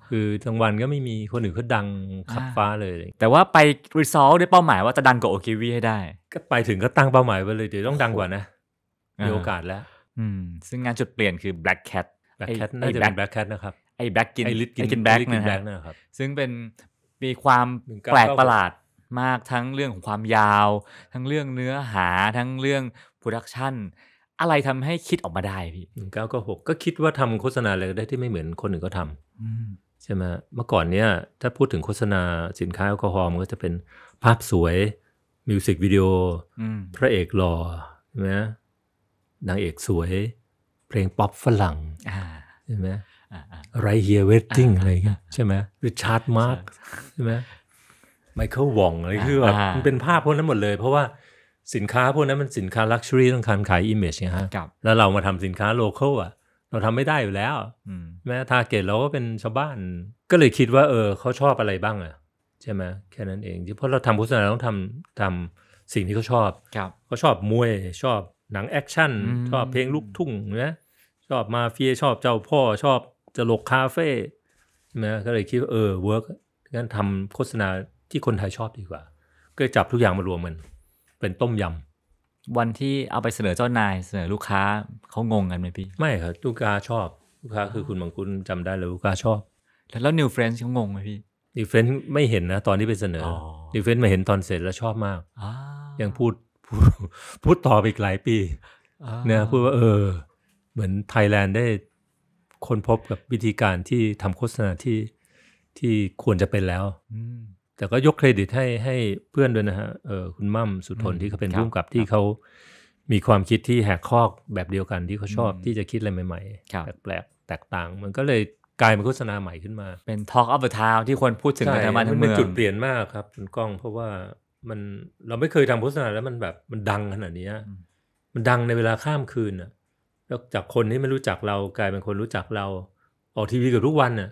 คือทั้งวันก็ไม่มีคนอื่นเขาดังขับฟ้าเลย แต่ว่าไปรีซอลได้เป้าหมายว่าจะดังกว่าโอเควีให้ได้ ก็ไปถึงก็ตั้งเป้าหมายไปเลย เดี๋ยวต้องดังกว่านะ มีโอกาสแล้ว อืม ซึ่งงานจุดเปลี่ยนคือ Black Cat Black Cat น่าจะเป็น Black Cat นะครับไอ้แบ็กกินไอ้ลิทกินแบ็กนะครับซึ่งเป็นมีความแปลกประหลาดมาก ทั้งเรื่องของความยาว ทั้งเรื่องเนื้อหาทั้งเรื่องโปรดักชันอะไรทำให้คิดออกมาได้พี่หนึ่งเก้าก็หกก็คิดว่าทำโฆษณาอะไรได้ที่ไม่เหมือนคนอื่นก็ทำช่ไหมเมื่อก่อนเนี้ยถ้าพูดถึงโฆษณาสินค้าแอลกอฮอล์มันก็จะเป็นภาพสวยมิวสิกวิดีโอพระเอกหล่อใช่ไหมนางเอกสวย เพลงป๊อปฝรั่งใช่ไหมไรเฮียเวทติ้งอะไรเงี้ยใช่ไหมริชาร์ดมาร์กใช่ไหมไมเคิลวองอะไรคือแบบมันเป็นภาพพวกนั้นหมดเลยเพราะว่าสินค้าพวกนั้นมันสินค้าลักชัวรี่ต้องการขายอิมเมจนะฮะแล้วเรามาทำสินค้าโลเคอลอ่ะเราทำไม่ได้อยู่แล้วแม้ทาร์เก็ตเราก็เป็นชาวบ้านก็เลยคิดว่าเออเขาชอบอะไรบ้างอะใช่ไหมแค่นั้นเองที่เพราะเราทำโฆษณาต้องทำทำสิ่งที่เขาชอบเขาชอบมวยชอบหนังแอคชั่นชอบเพลงลูกทุ่งนะชอบมาเฟียชอบเจ้าพ่อชอบจะลกคาเฟ่ใช่ไหมก็เลยคิดว่าเออเวิร์กงั้นทำโฆษณาที่คนไทยชอบดีกว่า ก็จับทุกอย่างมารวมกัน เป็นต้มยำวันที่เอาไปเสนอเจ้านายเสนอลูกค้าเขางงกันไหมพี่ ไม่ครับลูกค้าชอบลูกค้าคือคุณบางคุณจำได้เลยลูกค้าชอบ แล้วนิวเฟรนช์เขางงไหมพี่นิวเฟรนช์ไม่เห็นนะ ตอนที่ไปเสนอนิวเฟรนช์มาเห็นตอนเสร็จแล้วชอบมากยังพูดพูดต่อไปอีกหลายปีนะพูดว่า เออ เหมือนไทยแลนด์ได้คนพบกับวิธีการที่ทำโฆษณาที่ที่ควรจะเป็นแล้วแต่ก็ยกเครดิตให้ให้เพื่อนด้วยนะฮะเออคุณมั่มสุทนที่เขาเป็นร่วมกับที่เขามีความคิดที่แหกคอกแบบเดียวกันที่เขาชอบที่จะคิดอะไรใหม่ ๆแปลกๆแตกต่าง มันก็เลยกลายเป็นโฆษณาใหม่ขึ้นมา เป็น Talk of the Town ที่คนพูดถึงกันทังบ้านทั้งเมืองมันจุดเปลี่ยนมากครับคุณก้องเพราะว่ามันเราไม่เคยทำโฆษณาแล้วมันแบบมันดังขนาดนี้มันดังในเวลาข้ามคืนอะแล้วจากคนที่ไม่รู้จักเรากลายเป็นคนรู้จักเราออกทีวีกับทุกวันน่ะ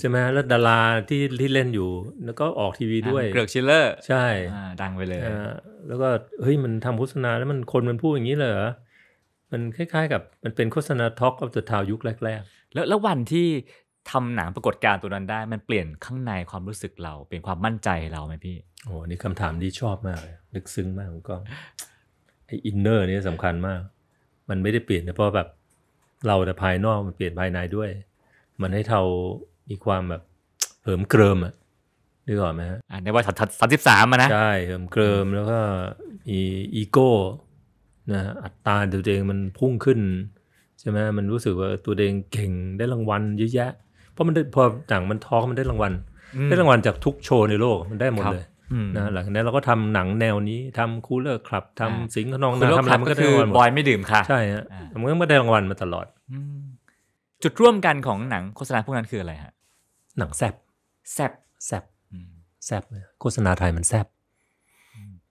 ใช่ไหมแล้วดาราที่ที่เล่นอยู่ แล้วก็ออกทีวีด้วย เกลือกชิลเลอร์ใช่ ดังไปเลยแล้วก็เฮ้ยมันทำโฆษณาแล้วมันคนมันพูดอย่างนี้เลยเหรอมันคล้ายๆกับมันเป็นโฆษณาท็อกอัพเดอะทาวยุคแรกๆ แล้วแล้ววันที่ทำหนังปรากฏการตัวนั้นได้มันเปลี่ยนข้างในความรู้สึกเราเปลี่ยนความมั่นใจเราไหมพี่ โอ้นี่คำถามที่ชอบมากลึกซึ้งมากก็ไออินเนอร์นี่สำคัญมาก มันไม่ได้เปลี่ยนเฉพาะแบบเราแต่ภายนอกมันเปลี่ยนภายในด้วยมันให้เรามีความแบบเหิมเกริมอะนึกออกไหมฮะอ่าในวัยสามสิบสามมานะใช่เหิมเกริมแล้วก็มีอีโก้นะอัตราตัวเองมันพุ่งขึ้นใช่ไหมมันรู้สึกว่าตัวเองเก่งได้รางวัลเยอะแยะ เพราะมันพอหนังมันท้องมันได้รางวัลได้รางวัลจากทุกโชว์ในโลกมันได้หมดเลยนะหลังจากนั้นเราก็ทำหนังแนวนี้ทำคูลเลอร์คลับทำสิงห์นองนะทำอะไรมันก็ได้รางวัลบอยไม่ดื่มค่ะใช่ฮะมันก็ได้รางวัลมาตลอดจุดร่วมกันของหนังโฆษณาพวกนั้นคืออะไรฮะ หนังแซบแซบแซบแซบโฆษณาไทยมันแซบ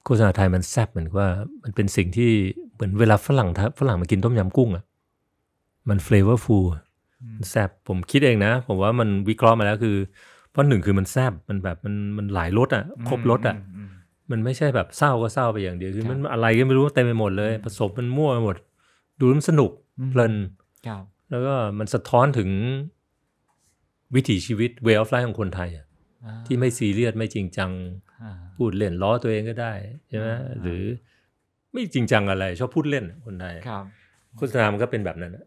โฆษณาไทยมันแซบเหมือนว่ามันเป็นสิ่งที่เหมือนเวลาฝรั่งฝรั่งมากินต้มยำกุ้งอ่ะมันเฟลเวอร์ฟูลแซบผมคิดเองนะ ผมว่ามันวิเคราะห์มาแล้ว คือเพราะหนึ่งคือมันแซบมันแบบมันมันหลายรสอ่ะ ครบรสอ่ะ มันไม่ใช่แบบเศร้าก็เศร้าไปอย่างเดียวคือมันอะไรก็ไม่รู้เต็มไปหมดเลยผสมมันมั่วไปหมด ดูมันสนุกเพลินแล้วก็มันสะท้อนถึง วิถีชีวิตเวลไลฟ์ของคนไทยที่ไม่ซีเรียส ไม่จริงจัง พูดเล่นล้อตัวเองก็ได้ ใช่ไหมหรือไม่จริงจังอะไร ชอบพูดเล่นคนไทยโฆษณา มันก็เป็นแบบนั้น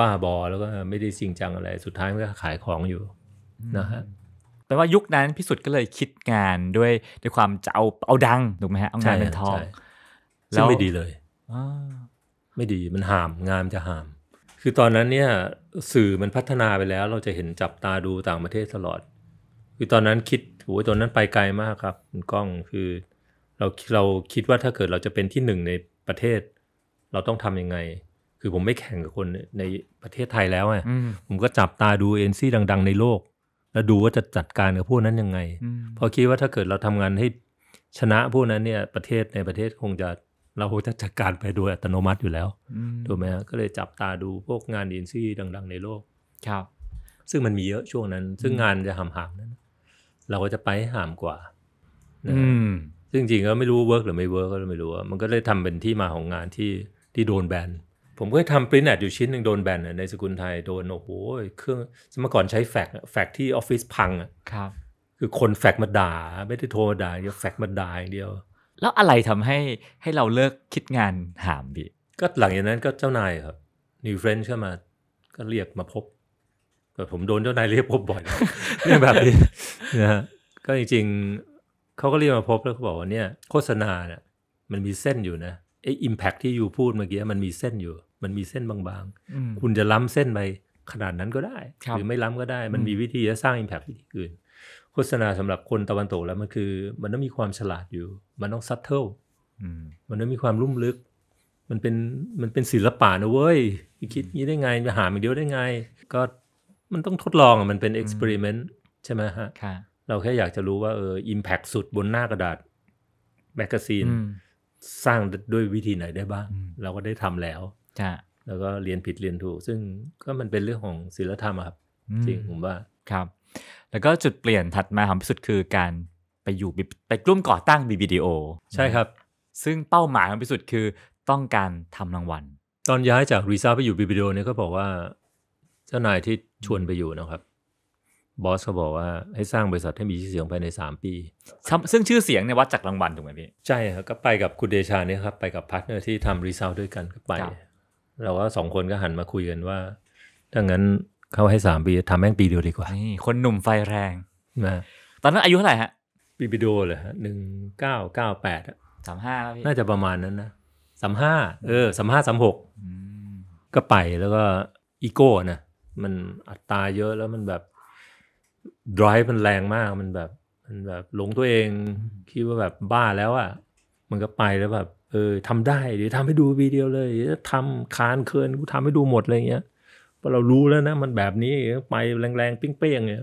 บ้าบอแล้วก็ไม่ได้จริงจังอะไร สุดท้ายมันก็ขายของอยู่ นะฮะแปลว่ายุคนั้นพิสุทธิ์ก็เลยคิดงานด้วยด้วยความจะเอาเอาดังถูกไหมฮะเอางานเป็นทองซึ่งไม่ดีเลยไม่ดีมันหามงานจะหามคือตอนนั้นเนี่ยสื่อมันพัฒนาไปแล้ว เราจะเห็นจับตาดูต่างประเทศตลอด คือตอนนั้นคิดโอ้ยตอนนั้นไปไกลมากครับคุณก้องคือ เราเราคิดว่าถ้าเกิดเราจะเป็นที่หนึ่งในประเทศ เราต้องทํำยังไง คือผมไม่แข่งกับคนในประเทศไทยแล้วไงผมก็จับตาดูเอ็นซี่ดังๆในโลก แล้วดูว่าจะจัดการกับพวกนั้นยังไงพอคิดว่าถ้าเกิดเราทำงานให้ชนะพวกนั้นเนี่ยประเทศในประเทศคงจะเราจะจัดการไปโดยอัตโนมัติอยู่แล้ว ถูกไหมก็เลยจับตาดูพวกงานดีนซี่ดัง ๆ ในโลกครับซึ่งมันมีเยอะช่วงนั้น ซึ่งงานจะหามหนั้นเราก็จะไปหามกว่าืมซึ่งจริงก็ไม่รู้เวิร์กหรือไม่เวิร์กก็ไม่รู้ มันก็เลยทำเป็นที่มาของงานที่ที่โดนแบนผมก็ทำปริ้นแอดอยู่ชิ้นหนึ่งโดนแบนในสกุลไทยโดนโอ้โหเครื่องสมัยก่อนใช้แฟกแฟกที่ออฟฟิศพังอ่ะครับคือคนแฟกมาด่าไม่ได้โทรมาด่าเดียวแฟกมาด่าอย่างเดียวแล้วอะไรทำให้ให้เราเลิกคิดงานหามพี่ก็หลังจากนั้นก็เจ้านายครับนิวเฟรนช์เข้ามาก็เรียกมาพบแต่ผมโดนเจ้านายเรียกพบบ่อยเรื่องแบบนี้นะก็จริงๆเขาก็เรียกมาพบแล้วเขาบอกว่าเนี่ย โฆษณาเนี่ยมันมีเส้นอยู่นะไอ้อิมแพคที่อยู่พูดเมื่อกี้มันมีเส้นอยู่ มันมีเส้นบางๆ คุณจะล้ำเส้นไปขนาดนั้นก็ได้ หรือไม่ล้ำก็ได้ มันมีวิธีจะสร้างอิมแพคที่อื่นโฆษณาสำหรับคนตะวันตกแล้วมันคือมันต้องมีความฉลาดอยู่มันต้องซัตเทิลมันต้องมีความลุ่มลึก มันเป็นมันเป็นศิลปะนะเว้ย คิดนี้ได้ไงไปหาอีกเดียวได้ไง ก็มันต้องทดลองมันเป็นเอ็กซ์เพร์เมนต์ใช่ไหมฮะเราแค่อยากจะรู้ว่าเอออิมแพคสุดบนหน้ากระดาษแมกกาซีนสร้างด้วยวิธีไหนได้บ้างเราก็ได้ทำแล้วแล้วก็เรียนผิดเรียนถูก ซึ่งก็มันเป็นเรื่องของศิลธรรมครับจริงผมว่าครับแล้วก็จุดเปลี่ยนถัดมาของพิสุทธิ์คือการไปอยู่ไปกลุ่มก่อตั้ง BBDO ใช่ครับ ซึ่งเป้าหมายของพิสุทธิ์คือต้องการทำรางวัล ตอนย้ายจากรีซาไปอยู่ BBDO เนี่ยก็บอกว่าเจ้านายที่ชวนไปอยู่นะครับ บอสเขาบอกว่าให้สร้างบริษัทให้มีชื่อเสียงภายใน 3 ปี ซึ่งชื่อเสียงในวัดจากรางวัลถูกไหมพี่ใช่ครับก็ไปกับคุณเดชาเนี่ยครับไปกับพาร์ทเนอร์ที่ทำรีซาวด้วยกันก็ไป เราก็สองคนก็หันมาคุยกันว่าดังนั้นเขาให้สามปีทำแม่งปีเดียวดีกว่านี่คนหนุ่มไฟแรงนะตอนนั้นอายุเท่าไหร่ฮะ ปีปีดดเลยฮะหนึ่งเก้าเก้าแปดสามห้าน่าจะประมาณนั้นนะสามห้าเออสามห้าสามหกก็ไปแล้วก็อีโก้นะ มันอัตราเยอะแล้วมันแบบ drive มันแรงมาก มันแบบ มันแบบหลงตัวเองคิดว่าแบบบ้าแล้วอะ่ะมันก็ไปแล้วแบบ เออทำได้เดี๋ยวทำให้ดูวีดีโอเลยเดี๋ยวทำคานเคินกูทำให้ดูหมดอะไรเงี้ยก็เรารู้แล้วนะ มันแบบนี้ไปแรงๆเป้ยงเนี่ย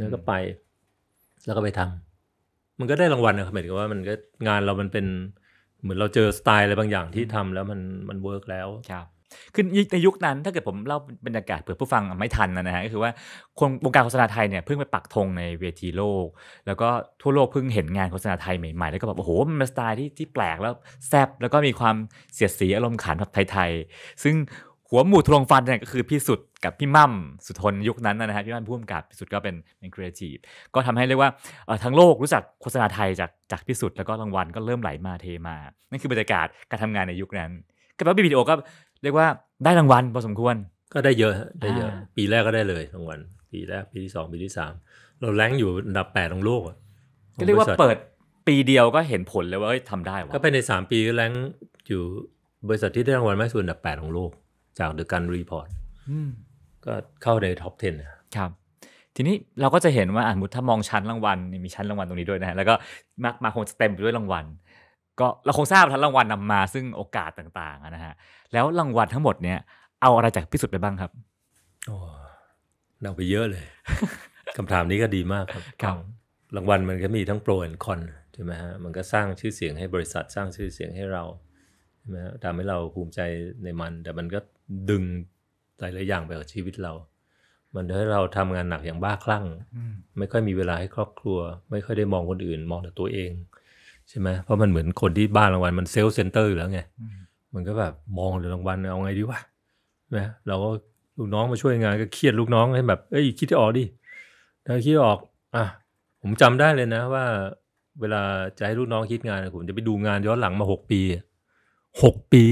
แล้วก็ไปแล้วก็ไปทำ มันก็ได้รางวัลนะหมายถึงว่ามันก็งานเรามันเป็นเหมือนเราเจอสไตล์อะไรบางอย่างที่ทำแล้วมันมันเวิร์กแล้วครับคือในยุคนั้นถ้าเกิดผมเล่าบรรยากาศเผื่อผู้ฟังไม่ทันนะฮะก็คือว่าคนวงการโฆษณาไทยเนี่ย เพิ่งไปปักธงในเวทีโลก แล้วก็ทั่วโลกเพิ่งเห็นงานโฆษณาไทยใหม่ ๆ แล้วก็แบบโอ้โหมันเป็นสไตล์ที่ที่แปลกแล้วแซบแล้วก็มีความเสียดสีอารมณ์ขันแบบไทยๆซึ่งหัวหมู่ทรวงฟันเนี่ยก็คือพี่สุดกับพี่มั่มสุทนยุคนั้นนะฮะพี่มั่มพุ่มกับ พี่สุดก็เป็นเป็นครีเอทีฟก็ทำให้เรียกว่าทั้งโลกรู้จักโฆษณาไทยจากจากพี่สุดแล้วก็รางวัล ก็เริ่มไหลมาเทมา นั่นคือบรรยากาศการทำงานในยุคนั้น ก็แปลว่าบีบีโอก็เรียกว่าได้รางวัลพอสมควรก็ได้เยอะได้เยอะ ปีแรกก็ได้เลยรางวัลปีแรกปีที่สองปีที่สามเราแรงอยู่อันดับแปดของโลกก็เรียกว่าเปิดปีเดียวก็เห็นผลเลยว่าทำได้วะก็ไปใน 3 ปีแรงอยู่บริษัทที่ได้รางวัลมากสุดอันดับ8ของโลกจากเดอะกันรีพอร์ตก็เข้าในท็อป 10 ครับ ทีนี้เราก็จะเห็นว่าอ่านมุดถ้ามองชั้นรางวัล มีชั้นรางวัลตรงนี้ด้วยนะ แล้วก็มากมาคงจะเต็มไปด้วยรางวัล ก็เราคงทราบทั้งรางวัลนำมาซึ่งโอกาสต่างๆนะฮะแล้วรางวัลทั้งหมดเนี่ยเอาอะไรจากพิสุทธิ์ไปบ้างครับ โอ้นำไปเยอะเลย คำถามนี้ก็ดีมากครับครับรางวัลมันก็มีทั้งโปรแอนคอนใช่ไหมฮะมันก็สร้างชื่อเสียงให้บริษัทสร้างชื่อเสียงให้เรานฮะทำให้เราภูมิใจในมันแต่มันก็ดึงหลายๆอย่างไปกับชีวิตเรา มันทำให้เราทำงานหนักอย่างบ้าคลั่ง ไม่ค่อยมีเวลาให้ครอบครัว ไม่ค่อยได้มองคนอื่น มองแต่ตัวเองใช่ไหมเพราะมันเหมือนคนที่บ้านรางวัลมันเซลล์เซ็นเตอร์อยู่แล้วไง มันก็แบบ มองแต่รางวัลเอาไงดีวะใช่ไหมเราก็ลูกน้องมาช่วยงาน ก็เครียดลูกน้องให้แบบเอ้ยคิดที่ออกดิถ้าคิดออก อ่ะ ผมจำได้เลยนะ ว่า เวลาจะให้ลูกน้องคิดงาน ผมจะไปดูงานย้อนหลังมาหกปีหกปี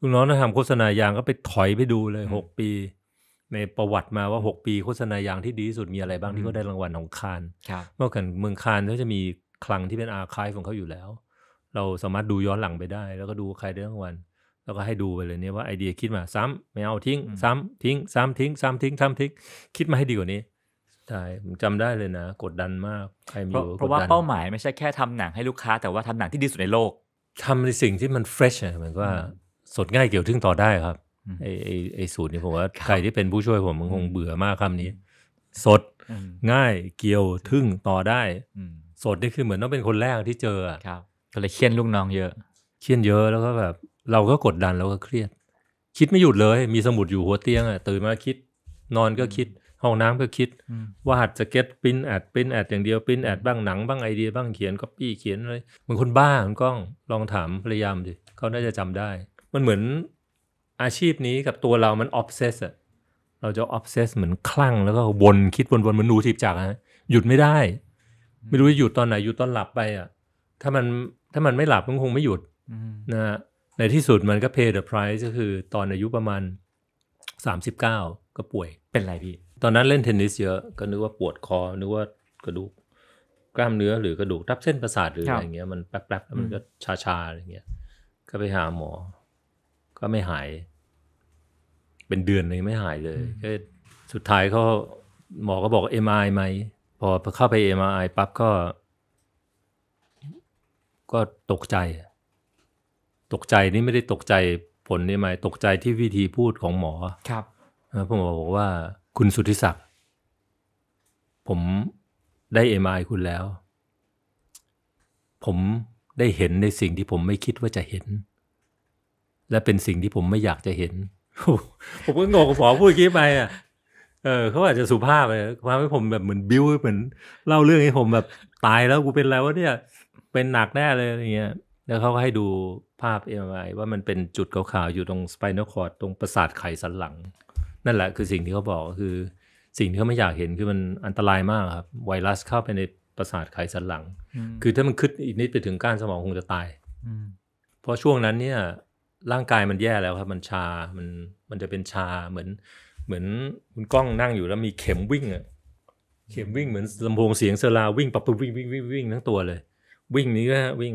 ลุงน้องนะทำโฆษณายางก็ไปถอยไปดูเลยหกปี ในประวัติมาว่าหกปีโฆษณายางที่ดีที่สุดมีอะไรบ้างที่เขาได้รางวัลของคานเมื่อกันเมืองคานเขาจะมีคลังที่เป็นอาร์คายของเขาอยู่แล้ว เราสามารถดูย้อนหลังไปได้แล้วก็ดูใครได้รางวัลแล้วก็ให้ดูไปเลยเนี่ยว่าไอเดียคิดมาซ้ำ ไม่เอาทิ้ง ซ้ำทิ้ง ซ้ำทิ้ง ซ้ำทิ้งซ้ำทิ้งคิดมาให้ดีกว่านี้ใช่ผมจำได้เลยนะกดดันมากใครมีเพราะว่าเป้าหมายไม่ใช่แค่ทำหนังให้ลูกค้าแต่ว่าทำหนังที่ดีสุดในโลกทำในสิ่งที่มันเฟรชเหมือนว่าสดง่ายเกี่ยวถึงต่อได้ครับไอไอไอสูตรนี้ผมว่าใครที่เป็นผู้ช่วยผมมันคงเบื่อมากคำนี้ สดง่ายเกี่ยวทึ่งต่อได้สดนี่คือเหมือนต้องเป็นคนแรกที่เจอครับก็เลยเครียดลูกน้องเยอะเครียดเยอะแล้วก็แบบ เราก็กดดันเราก็เครียด คิดไม่หยุดเลย มีสมุดอยู่หัวเตียงอ่ะตื่นมาคิดนอนก็คิดห้องน้ำก็คิดวาดสเก็ตปิ้นแอดปิ้นแอดอย่างเดียว ปิ้นแอดบ้างหนัง บ้างไอเดีย บ้างเขียนก็ปี้เขียนอะไรเหมือนคนบ้าคุณก้องลองถามพยายามดิเขาน่าจะจำได้ มันเหมือนอาชีพนี้กับตัวเรามันออฟเซสอะเราจะออฟเซสเหมือนคลั่งแล้วก็วนคิดวนๆเหมือนดนูทีบจักฮะหยุดไม่ได้ ไม่รู้จะหยุดตอนไหนหยุดตอนหลับไปอ่ะถ้ามันถ้ามันไม่หลับมันคงไม่หยุดนะฮะในที่สุดมันก็ pay the price ก็คือตอนอายุประมาณ39ก็ป่วยเป็นไรพี่ตอนนั้นเล่นเทนนิสเยอะก็นึกว่าปวดคอนึกว่ากระดูก กล้ามเนื้อหรือกระดูกทับเส้นประสาทหรืออะไรเงี้ยมันแป๊บๆมันก็ชาๆอะไรเงี้ย ก็ไปหาหมอ ก็ไม่หาย เป็นเดือนเลยไม่หายเลยก็สุดท้ายเขาหมอก็บอกเอ็มไอไหม พอเข้าไปเอ็มไอปั๊บก็ ก็ตกใจตกใจนี่ไม่ได้ตกใจผลนี่ไหมตกใจที่วิธีพูดของหมอ ครับผมบอกว่าคุณสุทธิศักดิ์ ผมได้เอ็มไอคุณแล้ว ผมได้เห็นในสิ่งที่ผมไม่คิดว่าจะเห็น และเป็นสิ่งที่ผมไม่อยากจะเห็น ผมก็งงขอพูดกี้ไปอ่ะ เออเขาอาจจะสุภาพเลยความให้ผมแบบเหมือนบิ้วเหมือนเล่าเรื่องให้ผม แบบ ตายแล้วกูเป็นอะไรวะเนี่ย เป็นหนักแน่เลยอย่างเงี้ย แล้วเขาก็ให้ดูภาพเอ็มไอว่ามันเป็นจุดขาวๆอยู่ตรงสไปนอคอร์ดตรงประสาทไขสันหลังนั่นแหละคือสิ่งที่เขาบอกคือสิ่งที่เขาไม่อยากเห็นคือมันอันตรายมากครับไวรัสเข้าไปในประสาทไขสันหลัง คือถ้ามันคึดอีกนิดไปถึงก้านสมองคงจะตายเพราะช่วงนั้นเนี่ย ร่างกายมันแย่แล้วครับมันชามันมันจะเป็นชาเหมือนเหมือนคุณกล้องนั่งอยู่แล้วมีเข็มวิ่งอะเข็มวิ่งเหมือนลำโพงเสียงเซลาวิ่งปับปุ๊วิ่งวิ่งวิ่งวิ่ง ทั้งตัวเลย วิ่งนี้ก็วิ่ง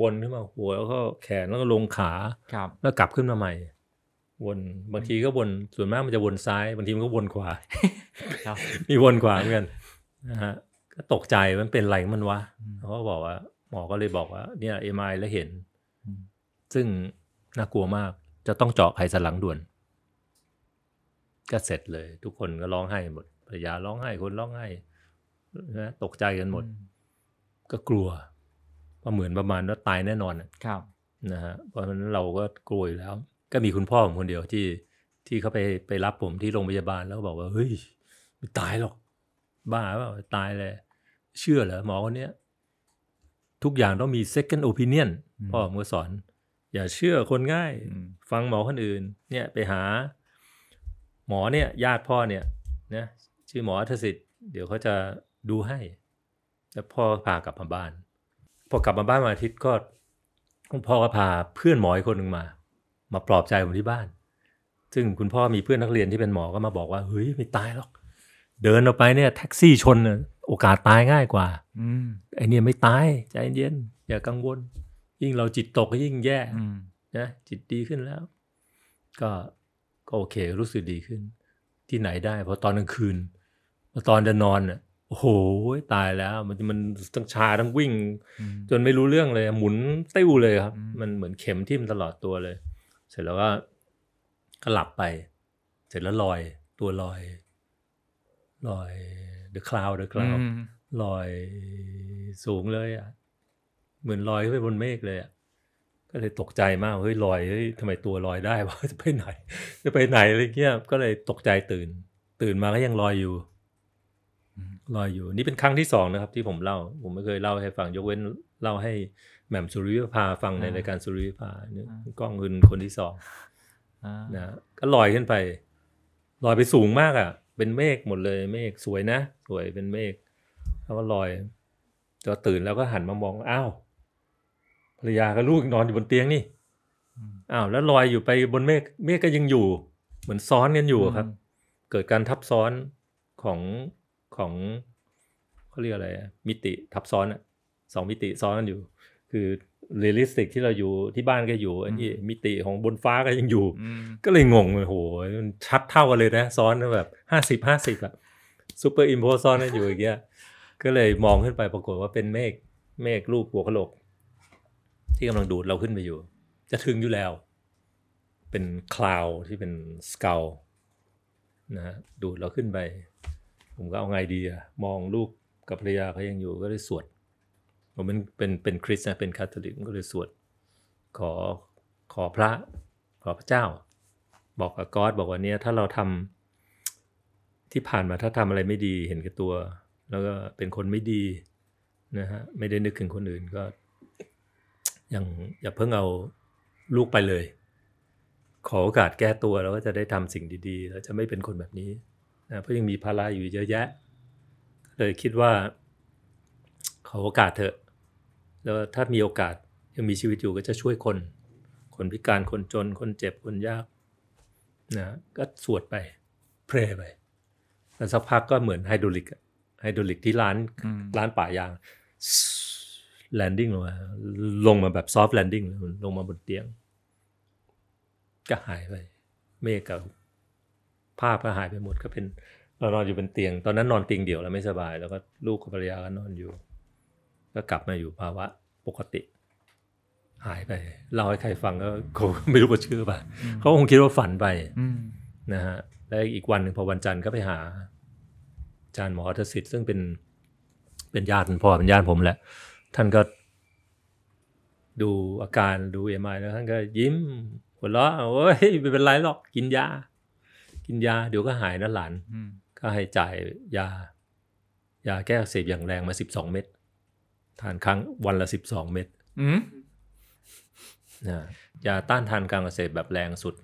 วนขึ้นมาหัว แล้วก็แขนแล้วก็ลงขาครับแล้วกลับขึ้นมาใหม่วนบางทีก็วนส่วนมากมันจะวนซ้ายบางทีมันก็วนขวามีวนขวาเหมือนกันนะฮะก็ตกใจมันเป็นไรมันวะเขาก็บอกว่า หมอก็เลยบอกว่าเนี่ยเอ็มไอแล้วเห็น ซึ่งน่ากลัวมาก จะต้องเจาะไขสันหลังด่วน ก็เสร็จเลย ทุกคนก็ร้องไห้หมดภรรยาร้องไห้คนร้องไห้นะตกใจกันหมด ก็กลัวพราเหมือนประมาณว่าตายแน่นอนครับนะฮะเพราะฉะนั้นเราก็กลัวอยู่แล้วก็มีคุณพ่อผมคนเดียวที่ ที่เขาไปไปรับผมที่โรงพยาบาลแล้วบอกว่าเฮ้ย ไม่ตายหรอก บ้าเปล่าตายเลยเชื่อเหรอหมอคนเนี้ย ทุกอย่างต้องมี second opinion พ่อผมก็สอน อย่าเชื่อคนง่าย ฟังหมอคนอื่น เนี่ยไปหา หมอเนี่ยญาติพ่อเนี่ยนะชื่อหมออัธสิทธิ์ เดี๋ยวเขาจะดูให้แล้วพ่อพากลับมาบ้านพอกลับมาบ้านวันอาทิตย์ก็พ่อก็พาเพื่อนหมออีกคนหนึ่งมามาปลอบใจผมที่บ้าน ซึ่งคุณพ่อมีเพื่อนนักเรียนที่เป็นหมอ ก็มาบอกว่า เฮ้ยไม่ตายหรอก เดินออกไปเนี่ยแท็กซี่ชนโอกาสตายง่ายกว่าอไอเนี่ยไม่ตาย ใจเย็น อย่ากังวล ยิ่งเราจิตตกก็ยิ่งแย่นะจิตดีขึ้นแล้ว ก็ ก็โอเค รู้สึกดีขึ้น ที่ไหนได้พอตอนกลางคืนพอตอนจะนอนเี่ะโอ้โหตายแล้ว มันมันทั้งชาทั้งวิ่ง จนไม่รู้เรื่องเลยหมุนติ้วเลยครับ มันเหมือนเข็มทิ่มตลอดตัวเลยเสร็จแล้วก็ก็หลับไป เสร็จแล้วลอย ตัวลอย ลอย the cloud the cloud ลอยสูงเลยอ่ะ เหมือนลอยขึ้นไปบนเมฆเลยอ่ะก็เลยตกใจมากเฮ้ยลอยเฮ้ยทำไมตัวลอยได้วะจะไปไหน จะไปไหนอะไรเงี้ย ก็เลยตกใจตื่น ตื่นมาก็ยังลอยอยู่ ลอยอยู่ นี่เป็นครั้งที่สองนะครับ ที่ผมเล่า ผมไม่เคยเล่าให้ฟังยกเว้นเล่าให้แหม่มสุริวิภาฟังในรายการสุริวิภาเนี่ยกล้องื่นคนที่สองนะก็ลอยขึ้นไป ลอยไปสูงมากอ่ะ เป็นเมฆหมดเลย เมฆสวยนะ สวยเป็นเมฆแล้วก็ลอยจอตื่นแล้วก็หันมามองอ้าวภรรยากับลูกนอนอยู่บนเตียงนี่อ้าวแล้วลอยอยู่ไปบนเมฆเมฆก็ยังอยู่ เหมือนซ้อนกันอยู่ครับ เกิดการทับซ้อนของของเขาเรียกอะไร มิติทับซ้อนอะสองมิติซ้อนกันอยู่คือเรียลลิสติกที่เราอยู่ที่บ้านก็อยู่ อันนี้มิติของบนฟ้าก็ยังอยู่ ก็เลยงงเลยโหชัดเท่ากันเลยนะ ซ้อนแบบห้าสิบห้าสิบอะซูเปอร์อิมโพซ้อนกันอยู่อย่างเงี้ย ก็เลยมองขึ้นไปปรากฏว่าเป็นเมฆเมฆรูปหัวกะโหลก ที่กำลังดูดเราขึ้นไปอยู่ จะถึงอยู่แล้ว เป็นคลาวที่เป็นสเกลนะดูดเราขึ้นไป ผมก็เอาไงดีอะมองลูกกับภรรยาเขายังอยู่ก็เลยสวดผมเป็นเป็นเป็นคริสต์นะเป็นคาทอลิกก็เลยสวดขอขอพระขอพระเจ้า บอกกับกอดบอกว่าเนี้ยถ้าเราทำ ที่ผ่านมาถ้าทำอะไรไม่ดีเห็นแก่ตัว แล้วก็เป็นคนไม่ดีนะฮะไม่ได้นึกถึงคนอื่นก็อย่างอย่าเพิ่งเอาลูกไปเลย ขอโอกาสแก้ตัวแล้วก็จะได้ทำสิ่งดีๆแล้วจะไม่เป็นคนแบบนี้นะเพราะยังมีภาระอยู่เยอะแยะ เลยคิดว่าขอโอกาสเถอะแล้วถ้ามีโอกาสยังมีชีวิตอยู่ก็จะช่วยคน คนพิการคนจนคนเจ็บ คนยากนะก็สวดไป เพลไปแล้วสักพักก็เหมือนไฮดรอลิกไฮดรอลิกที่ร้านร้านป่ายางแลนดิ้งลงมาลงมาแบบซอฟต์แลนดิ้งลงมาบนเตียง ก็หายไป เมฆกับภาพก็หายไปหมดก็เป็นเรานอนอยู่บนเตียง ตอนนั้นนอนเตียงเดียวแล้วไม่สบาย แล้วก็ลูกกับภรรยาก็นอนอยู่ก็กลับมาอยู่ภาวะปกติ หายไปเล่าให้ใครฟังก็เขาไม่รู้ว่าเชื่อป่ะเขาคงคิดว่าฝันไปนะฮะแล้วอีกวันหนึ่งพอวันจันทร์ก็ไปหาอาจารย์หมอทศิษย์ซึ่งเป็น เป็นญาติพ่อเป็นญาติผมแหละ ท่านก็ ดูอาการดูเอ็มไอแล้วท่านก็ยิ้มหัวเราะโอ้ยไม่เป็นไรหรอก กินยา กินยาเดี๋ยวก็หายนะหลานก็ให้จ่ายยายาแก้เสพอย่างแรงมาสิบสองเม็ดทานครั้งวันละสิบสองเม็ดนะยาต้านทานการเกษตรแบบแรงสุด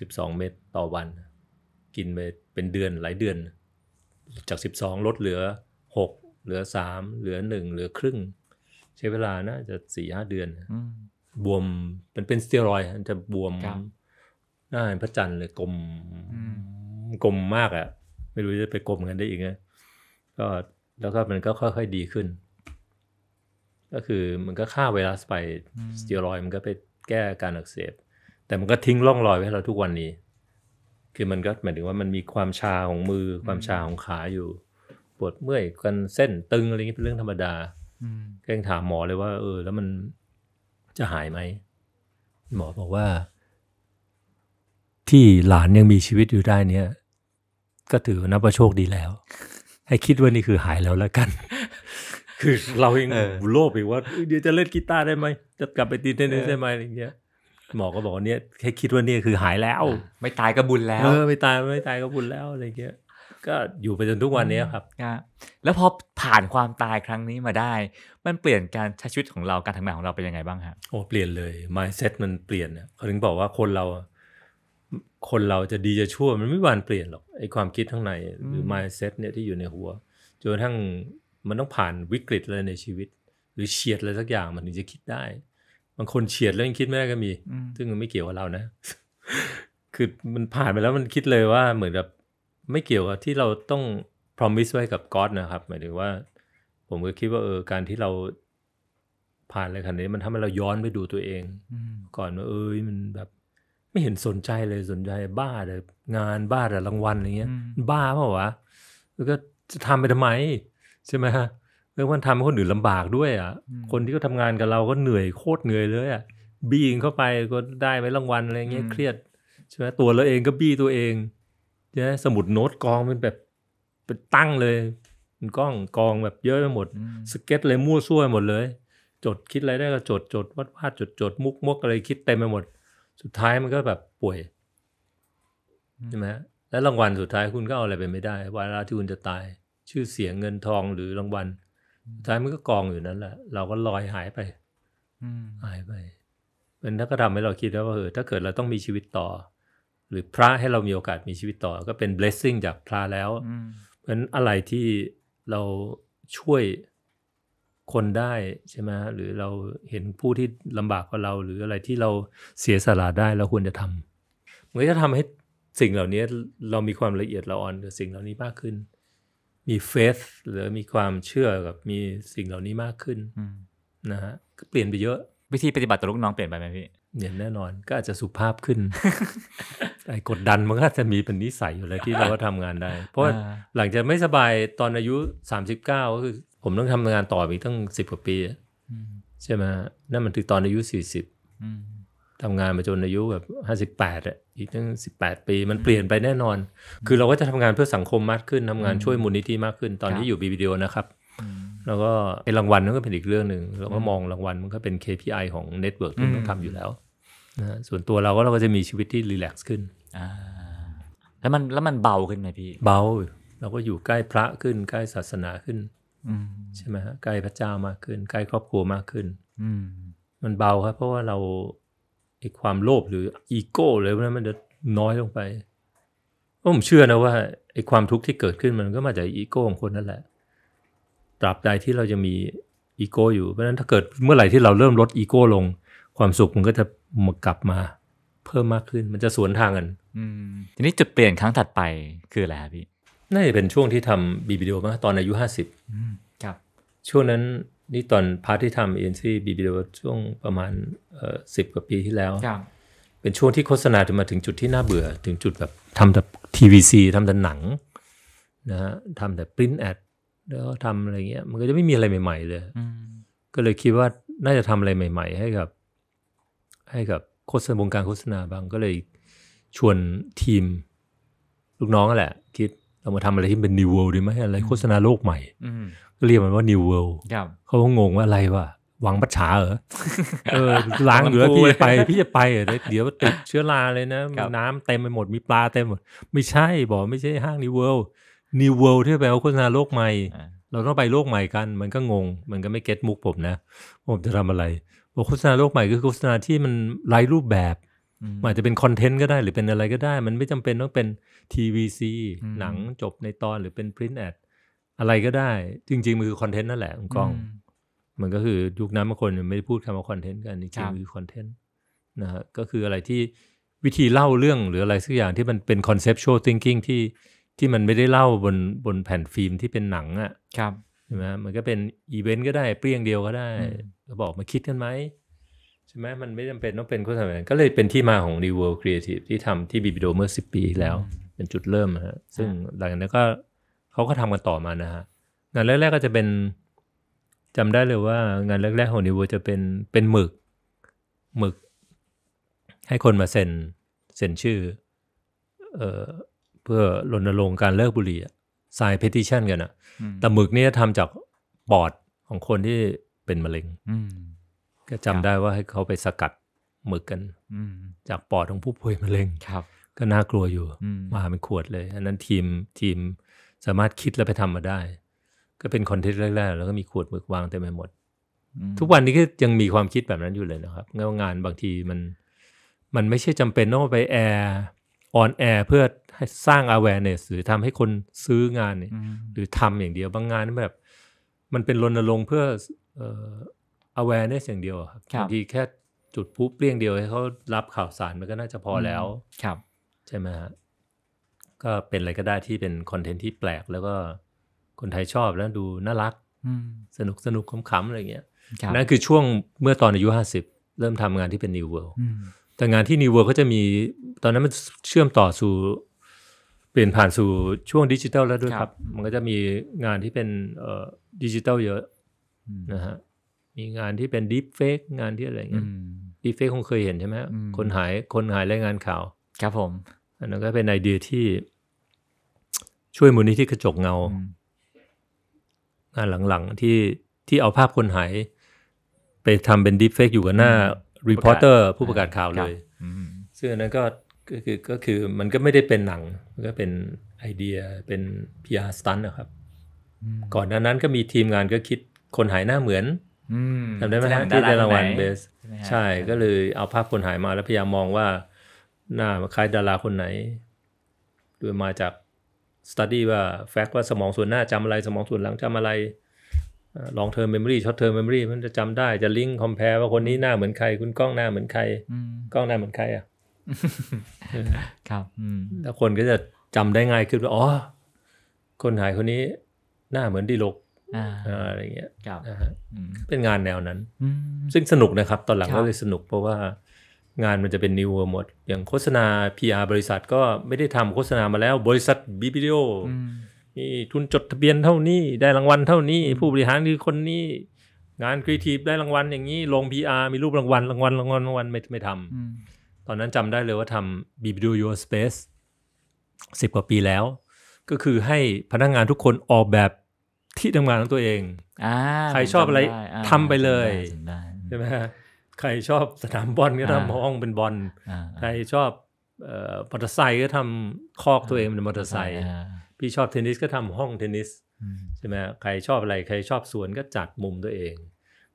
สิบสองเม็ดต่อวัน กินไปเป็นเดือนหลายเดือน จากสิบสองลดเหลือหกเหลือสามเหลือหนึ่งเหลือครึ่งใช้เวลานะจะสี่ห้าเดือนบวมป็นเป็นสเตียรอยมันจะบวมหน้าพระจันทร์เลยกลม กลมมากอะ่ะ ไม่รู้จะไปกลมกันได้อีกนะก็แล้วก็มันก็ค่อย ๆ ดีขึ้นก็คือมันก็ฆ่าไวรัสไปสเตียรอย มันก็ไปแก้การอักเสบแต่มันก็ทิ้งร่องรอยไว้เราทุกวันนี้ คือมันก็หมายถึงว่ามันมีความชาของมือ ความชาของขาอยู่ปวดเมื่อยกันเส้นตึงอะไรอย่างนี้เป็นเรื่องธรรมดาก็ยังถามหมอเลยว่าเออ แล้วมันจะหายไหมหมอบอกว่า ที่หลานยังมีชีวิตอยู่ได้เนี่ย ก็ถือนับว่าโชคดีแล้ว ให้คิดว่านี่คือหายแล้วแล้วกันคือเราเองโลภอีกว่า เดี๋ยวจะเล่นกีตาร์ได้ไหมจะกลับไปตีเทนนิสได้ไหมอะไรเงี้ย หมอก็บอกเนี่ยแค่คิดว่าเนี่ยคือหายแล้ว ไม่ตายก็บุญแล้วเออไม่ตายไม่ตายก็บุญแล้วอะไรเงี้ยก็อยู่ไปจนทุกวันนี้ครับ แล้วพอผ่านความตายครั้งนี้มาได้ มันเปลี่ยนการใช้ชีวิตของเราการทำงานของเราเป็นยังไงบ้างฮะโอ้เปลี่ยนเลย mindset มันเปลี่ยนเขาถึงบอกว่าคนเรา คนเราจะดีจะชั่วมันไม่วันเปลี่ยนหรอกไอความคิดข้างในหรือ mindset เนี่ยที่อยู่ในหัวจนทั้งมันต้องผ่านวิกฤตอะไรในชีวิต หรือเฉียดอะไรสักอย่างมันถึงจะคิดได้ บางคนเฉียดแล้วยังคิดไม่ได้ก็มี ซึ่งมันไม่เกี่ยวกับเรานะ คือมันผ่านไปแล้วมันคิดเลยว่า เหมือนกับไม่เกี่ยวกับที่เราต้องพรอมิสไว้กับก๊อตนะครับ หมายถึงว่า ผมก็คิดว่าเออการที่เรา ผ่านอะไรขนาดนี้ มันทำให้เราย้อนไปดูตัวเองก่อนว่าเออยมันแบบไม่เห็นสนใจเลยสนใจบ้าเลยงานบ้าแต่รางวัลอะไรเงี้ย บ้าเปล่าวะแล้วก็จะทำไปทำไมใช่ไหมฮะเรื่องมันทำให้คนอื่นลำบากด้วยอ่ะคนที่เขาทำงานกับเราก็เหนื่อยโคตรเหนื่อยเลยอ่ะบี้เข้าไปก็ได้ไปรางวัลอะไรเงี้ยเครียดใช่ไหมตัวเราเองก็บี้ตัวเองใช่ไหมสมุดโน้ตกองเป็นแบบ เป็นตั้งเลยเป็นกล้องกองแบบเยอะไปหมดสเก็ตเลยมั่วซั่วหมดเลย จดคิดอะไรได้ก็จดจดวาดวาดจดจดมุกมุกอะไรคิดเต็มไปหมด สุดท้ายมันก็แบบป่วยใช่ไหมแล้วรางวัลสุดท้ายคุณก็เอาอะไรไปไม่ได้วาระที่คุณจะตายชื่อเสียงเงินทองหรือรางวัลท้ายมันก็กองอยู่นั้นแหละเราก็ลอยหายไปหายไปมันถ้าก็ทำให้เราคิดว่าเออถ้าเกิดเราต้องมีชีวิตต่อ หรือพระให้เรามีโอกาสมีชีวิตต่อก็เป็น blessing จากพระแล้วเพราะฉะนั้นอะไรที่เราช่วยคนได้ใช่ไหมหรือเราเห็นผู้ที่ลำบากกว่าเรา หรืออะไรที่เราเสียสละได้เราควรจะทำมันก็จะทำให้สิ่งเหล่านี้เรามีความละเอียดละออนกับสิ่งเหล่านี้มากขึ้นมีเฟสหรือมีความเชื่อกับมีสิ่งเหล่านี้มากขึ้นนะฮะก็เปลี่ยนไปเยอะ วิธีปฏิบัติต่อลูกน้องเปลี่ยนไปไหมพี่เนี่ยแน่นอน ก็อาจจะสุภาพขึ้นไอ้กดดันมันก็จะมีเป็นนิสัยอยู่เลยที่เราก็ทำงานได้ เพราะหลังจากไม่สบายตอนอายุ 39ก็คือผมต้องทำงานต่ออีกตั้งสิบกว่าปีใช่ไหมนั่นมันถึงตอนอายุ 40ทำงานมาจนอายุแบบห้าสิบแปดอ่ะอีกตั้งสิบแปดปี มันเปลี่ยนไปแน่นอน คือเราก็จะทำงานเพื่อสังคมมากขึ้นทำงานช่วยมูลนิธิมากขึ้น ตอนนี้อยู่บีบีดีโอนะครับ แล้วก็ไอ้รางวัลนั่นก็เป็นอีกเรื่องหนึ่งเราก็มองรางวัลมันก็เป็น KPI ของเน็ตเวิร์กที่เราทำอยู่แล้วนะส่วนตัวเราก็เราก็จะมีชีวิตที่รีแลกซ์ขึ้นแล้วมันแล้วมันเบาขึ้นไหมพี่เบา เราก็อยู่ใกล้พระขึ้น ใกล้ศาสนาขึ้นใช่ไหมฮะใกล้พระเจ้ามากขึ้น ใกล้ครอบครัวมากขึ้นมันเบาครับ เพราะว่าเราความโลภหรือ อีโก้เลยนั้นมันจะน้อยลงไปผมเชื่อนะว่าไอ้ความทุกข์ที่เกิดขึ้นมันก็มาจากอีโก้ของคนนั่นแหละ ตราบใดที่เราจะมีอีโก้อยู่ เพราะฉะนั้นถ้าเกิดเมื่อไหร่ที่เราเริ่มลดอีโก้ลง ความสุขมันก็จะมากลับมา เพิ่มมากขึ้นมันจะสวนทางกันทีนี้จุดเปลี่ยนครั้งถัดไป คืออะไรพี่น่าจะเป็นช่วงที่ทำบีบีดีโอมาตอนอายุห้าสิบครับช่วงนั้นนี่ตอนพาร์ทที่ทำเอ็นซีบีบีช่วงประมาณสิบกว่าปีที่แล้วเป็นช่วงที่โฆษณาจะมาถึงจุดที่น่าเบื่อ ถึงจุดแบบทำแต่ทีวีซีทำแต่หนังนะฮะทำแต่ปริ้นแอดแล้วทำอะไรเงี้ย มันก็จะไม่มีอะไรใหม่ๆเลยก็เลยคิดว่าน่าจะทำอะไรใหม่ๆให้กับ ให้กับโฆษณาวงการโฆษณาบางก็เลยชวนทีม ลูกน้องแหละ คิดเรามาทำอะไรที่เป็นนิวเวิลด์ดีไหมอะไรโฆษณาโลกใหม่เรียกมันว่า New World เขาก็งงว่าอะไรวะหวังปัจฉาเหรอ เออล้างเหลือพี่จะไปพี่จะไปเดี๋ยวติดเชื้อราเลยนะ น้ำเต็มไปหมดมีปลาเต็มหมดไม่ใช่บอกไม่ใช่ห้าง new world new world ที่แปลว่าโฆษณาโลกใหม่เราต้องไปโลกใหม่กันมันก็งง มันก็ไม่เก็ตมุกผมนะ ผมจะทำอะไรบอกโฆษณาโลกใหม่คือโฆษณาที่มันไร้รูปแบบอาจจะเป็นคอนเทนต์ก็ได้หรือเป็นอะไรก็ได้ มันไม่จำเป็นต้องเป็นทีวีซีหนังจบในตอนหรือเป็นพรินต์แอดอะไรก็ได้จริงๆมันคือคอนเทนต์นั่นแหละคุณกล้อง มันก็คือ ยุคนั้นบางคนไม่ได้พูดคำว่าคอนเทนต์กันจริงๆมันคือคอนเทนต์นะฮะก็คืออะไรที่วิธีเล่าเรื่องหรืออะไรสักอย่างที่มันเป็นคอนเซปชวลทิงกิ้งที่ที่มันไม่ได้เล่าบนบนแผ่นฟิล์มที่เป็นหนังอะ่ะใช่ไหมมันก็เป็นอีเวนต์ก็ได้เปรี้ยงเดียวก็ได้ก็บอกมาคิดกันไหมใช่ไหมมันไม่จำเป็นต้องเป็นโฆษณาก็เลยเป็นที่มาของ New World Creative ที่ทำที่บิบิโดเมื่อสิปีแล้วเป็นจุดเริ่มฮะซึ่งหลังจากนั้นก็เขาก็ทำกันต่อมานะฮะ งานแรกๆ ก็จะเป็น จำได้เลยว่า งานแรกๆของนิวจะเป็นเป็นหมึกหมึก ให้คนมาเซ็นเซ็นชื่อ เอ่อเพื่อรณรงค์การเลิกบุหรี่รายเพติชันกันอะแต่หมึกนี่ทำจากปอดของคนที่เป็นมะเร็งก็จำได้ว่าให้เขาไปสกัดหมึกกันจากปอดของผู้ป่วยมะเร็งก็น่ากลัวอยู่มาเป็นขวดเลย อันนั้นทีมทีมสามารถคิดแล้วไปทำมาได้ ก็เป็นคอนเทนต์แรกๆแล้วก็มีขวดมึกวางเต็มไปหมด ทุกวันนี้ก็ยังมีความคิดแบบนั้นอยู่เลยนะครับ งานบางทีมันมันไม่ใช่จำเป็นต้องไปแอร์ออนแอร์เพื่อให้สร้าง awareness หรือทำให้คนซื้องานเนี่ยหรือทำอย่างเดียวบางงานแบบ มันเป็นรณรงค์เพื่อเอ awareness อย่างเดียวครับบางทีแค่จุดพุ๊บเปลี่ยงเดียว ให้เขารับข่าวสารมันก็น่าจะพอแล้ว ครับใช่ไหมฮะก็เป็นอะไรก็ได้ที่เป็นคอนเทนต์ที่แปลกแล้วก็คนไทยชอบแล้วดูน่ารักสนุกสนุกขำๆอะไรเงี้ยนั่นคือช่วงเมื่อตอนอายุห้าสิบเริ่มทำงานที่เป็น New World แต่งานที่ New World ก็จะมีตอนนั้นมันเชื่อมต่อสู่เปลี่ยนผ่านสู่ช่วงดิจิทัลแล้วด้วยครับ มันก็จะมีงานที่เป็นดิจิทัลเยอะนะฮะมีงานที่เป็นดิฟเฟกงานที่อะไรเงี้ยดิฟเฟกคงเคยเห็นใช่ไหมคนหายคนหายรายงานข่าว ครับผมอันนั้นก็เป็นไอเดียที่ช่วยมูลนิธิกระจกเงาหน้าหลังๆ ที่ที่เอาภาพคนหาย ไปทำเป็นดิฟเฟกอยู่กับหน้ารีพอร์เตอร์ ผู้ประกาศข่าวเลยซึ่งอันนั้นก็ก็คือก็คือ มันก็ไม่ได้เป็นหนังมันก็เป็นไอเดียเป็นพอาร์สตันนะครับ ก่อนหน้านั้นก็มีทีมงานก็คิดคนหายหน้าเหมือนทำได้ไหมฮะที่ได้รางวัลเบส ใช่ก็เลยเอาภาพคนหายมาแล้วพยายามมองว่าหน้าคล้ายดาราคนไหน โดยมาจากสต๊าดี้ว่าแฟกต์ว่าสมองส่วนหน้าจำอะไรสมองส่วนหลังจำอะไรลองเทอร์เมมบอรี่ช็อตเทอร์เมมบอรี่มันจะจำได้จะลิงก์คอมเพลว่าคนนี้หน้าเหมือนใครคุณกล้องหน้าเหมือนใครกล้องหน้าเหมือนใครอ่ะครับแล้วคนก็จะจำได้ง่ายขึ้นว่าอ๋อคนหายคนนี้หน้าเหมือนดีลกอะไรเงี้ยเป็นงานแนวนั้นซึ่งสนุกนะครับ ตอนหลังก็เลยสนุกเพราะว่างานมันจะเป็นนิวเวอร์หมด อย่างโฆษณา PR บริษัทก็ไม่ได้ทำโฆษณามาแล้ว บริษัทบิบิโอมีทุนจดทะเบียนเท่านี้ได้รางวัลเท่านี้ ผู้บริหารคือคนนี้ งานครีเอทีฟได้รางวัลอย่างนี้ ลง PR มีรูปรางวัลรางวัลรางวัลรางวัลไม่ไม่ทำตอนนั้นจำได้เลยว่าทำบิบิโอยูสเปซสิบกว่าปีแล้ว ก็คือให้พนักงงานทุกคนออกแบบที่ทำงานของตัวเองอใครชอบอะไรทำไปเลยใช่ไหมใครชอบสนามบอลก็ทำห้องเป็นบอล ใครชอบมอเตอร์ไซค์ก็ทำคอกตัวเองเป็นมอเตอร์ไซค์ พี่ชอบเทนนิสก็ทำห้องเทนนิสใช่ไหมใครชอบอะไรใครชอบสวนก็จัดมุมตัวเอง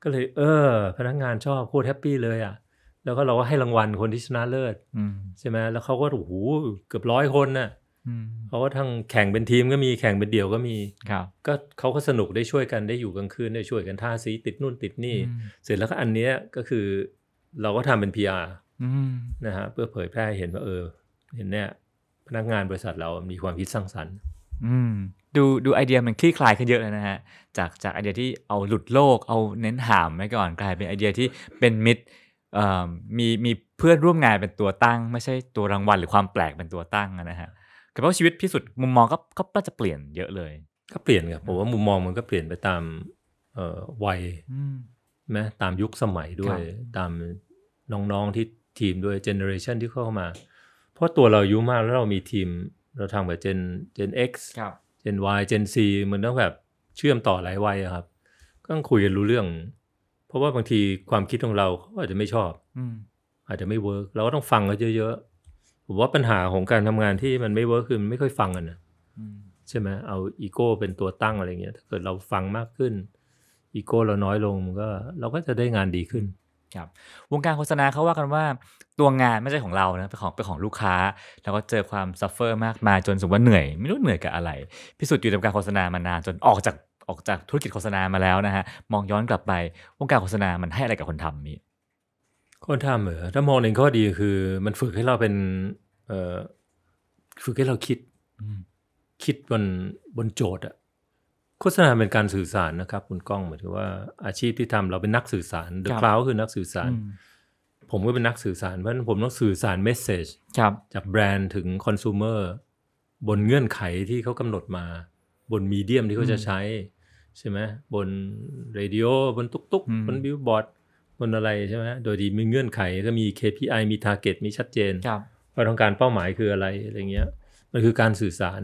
ก็เลยเออ พนักงานชอบโคตรแฮปปี้เลยอ่ะ แล้วก็เราก็ให้รางวัลคนที่ชนะเลิศใช่ไหมแล้วเขาก็โอ้โหเกือบร้อยคนน่ะเพราะว่าทางแข่งเป็นทีมก็มีแข่งเป็นเดี่ยวก็มีครับก็เขาก็สนุกได้ช่วยกันได้อยู่กลางคืนได้ช่วยกันท่าซีติดนู่นติดนี่ เสร็จแล้วก็อันนี้ก็คือเราก็ทำเป็นพีอาร์นะฮะเพื่อเผยแพร่เห็นว่าเออเห็นเนี่ยพนักงานบริษัทเรามีความคิดสร้างสรรค์ดูดูไอเดียมันคลี่คลายขึ้นเยอะเลยนะฮะจากจากไอเดียที่เอาหลุดโลกเอาเน้นหามไว้ก่อนกลายเป็นไอเดียที่เป็นมิตรมีมีเพื่อนร่วมงานเป็นตัวตั้ง ไม่ใช่ตัวรางวัลหรือความแปลกเป็นตัวตั้งนะฮะแต่ว่าชีวิตพี่สุดมุมมองก็ก็จะเปลี่ยนเยอะเลยก็เปลี่ยนครับผมว่ามุมมองมันก็เปลี่ยนไปตามเอ่อวัยแม้ตามยุคสมัยด้วย ตามน้องๆที่ทีมด้วยเจเนอเรชันที่เข้ามา เพราะตัวเราอายุมากแล้วเรามีทีมเราทำแบบเจนเจนเอ็กซ์เจนยเจนซีมันต้องแบบเชื่อมต่อหลายวัยครับก็ต้องคุยกันรู้เรื่อง เพราะว่าบางทีความคิดของเราาอาจจะไม่ชอบอาจจะไม่เวิร์กเราก็ต้องฟังเขาเยอะผมว่าปัญหาของการทำงานที่มันไม่เวิร์คคือมันไม่ค่อยฟังกันนะใช่ไหมเอาอีโก้เป็นตัวตั้งอะไรเงี้ย ถ้าเกิดเราฟังมากขึ้นอีโก้เราน้อยลงมันก็เราก็จะได้งานดีขึ้น ครับ วงการโฆษณาเขาว่ากันว่าตัวงานไม่ใช่ของเรานะเป็นของเป็นของลูกค้าแล้วก็เจอความซัฟเฟอร์มากมาจนสมว่าเหนื่อยไม่รู้เหนื่อยกับอะไรพิสูจน์อยู่ในวงการโฆษณามานานจนออกจากออกจากธุรกิจโฆษณามาแล้วนะฮะมองย้อนกลับไปวงการโฆษณามันให้อะไรกับคนทำนี้คนทำเหรอถ้ามองในข้อดีคือมันฝึกให้เราเป็นเออฝึกให้เราคิด คิดบนบนโจทย์อะโฆษณาเป็นการสื่อสารนะครับคุณกล้องหมายถว่าอาชีพที่ทำเราเป็นนักสื่อสารเดอะคลาวคือนักสื่อสาร ผมก็เป็นนักสื่อสาร เพราะฉะนั้นผมต้องสื่อสารเมสเซจจากแบรนด์ถึงคอน sumer บนเงื่อนไขที่เขากำหนดมา บนมีเดียมที่เขาจะใช้ ใช่ไหมบนเรดิโอบนตุ๊กๆบนบิลบอร์ดบนอะไรใช่ไหมโดยที่มีเงื่อนไขก็มี KPI มี Target มีชัดเจนว่าต้องการเป้าหมายคืออะไรอะไรเงี้ย มันคือการสื่อสาร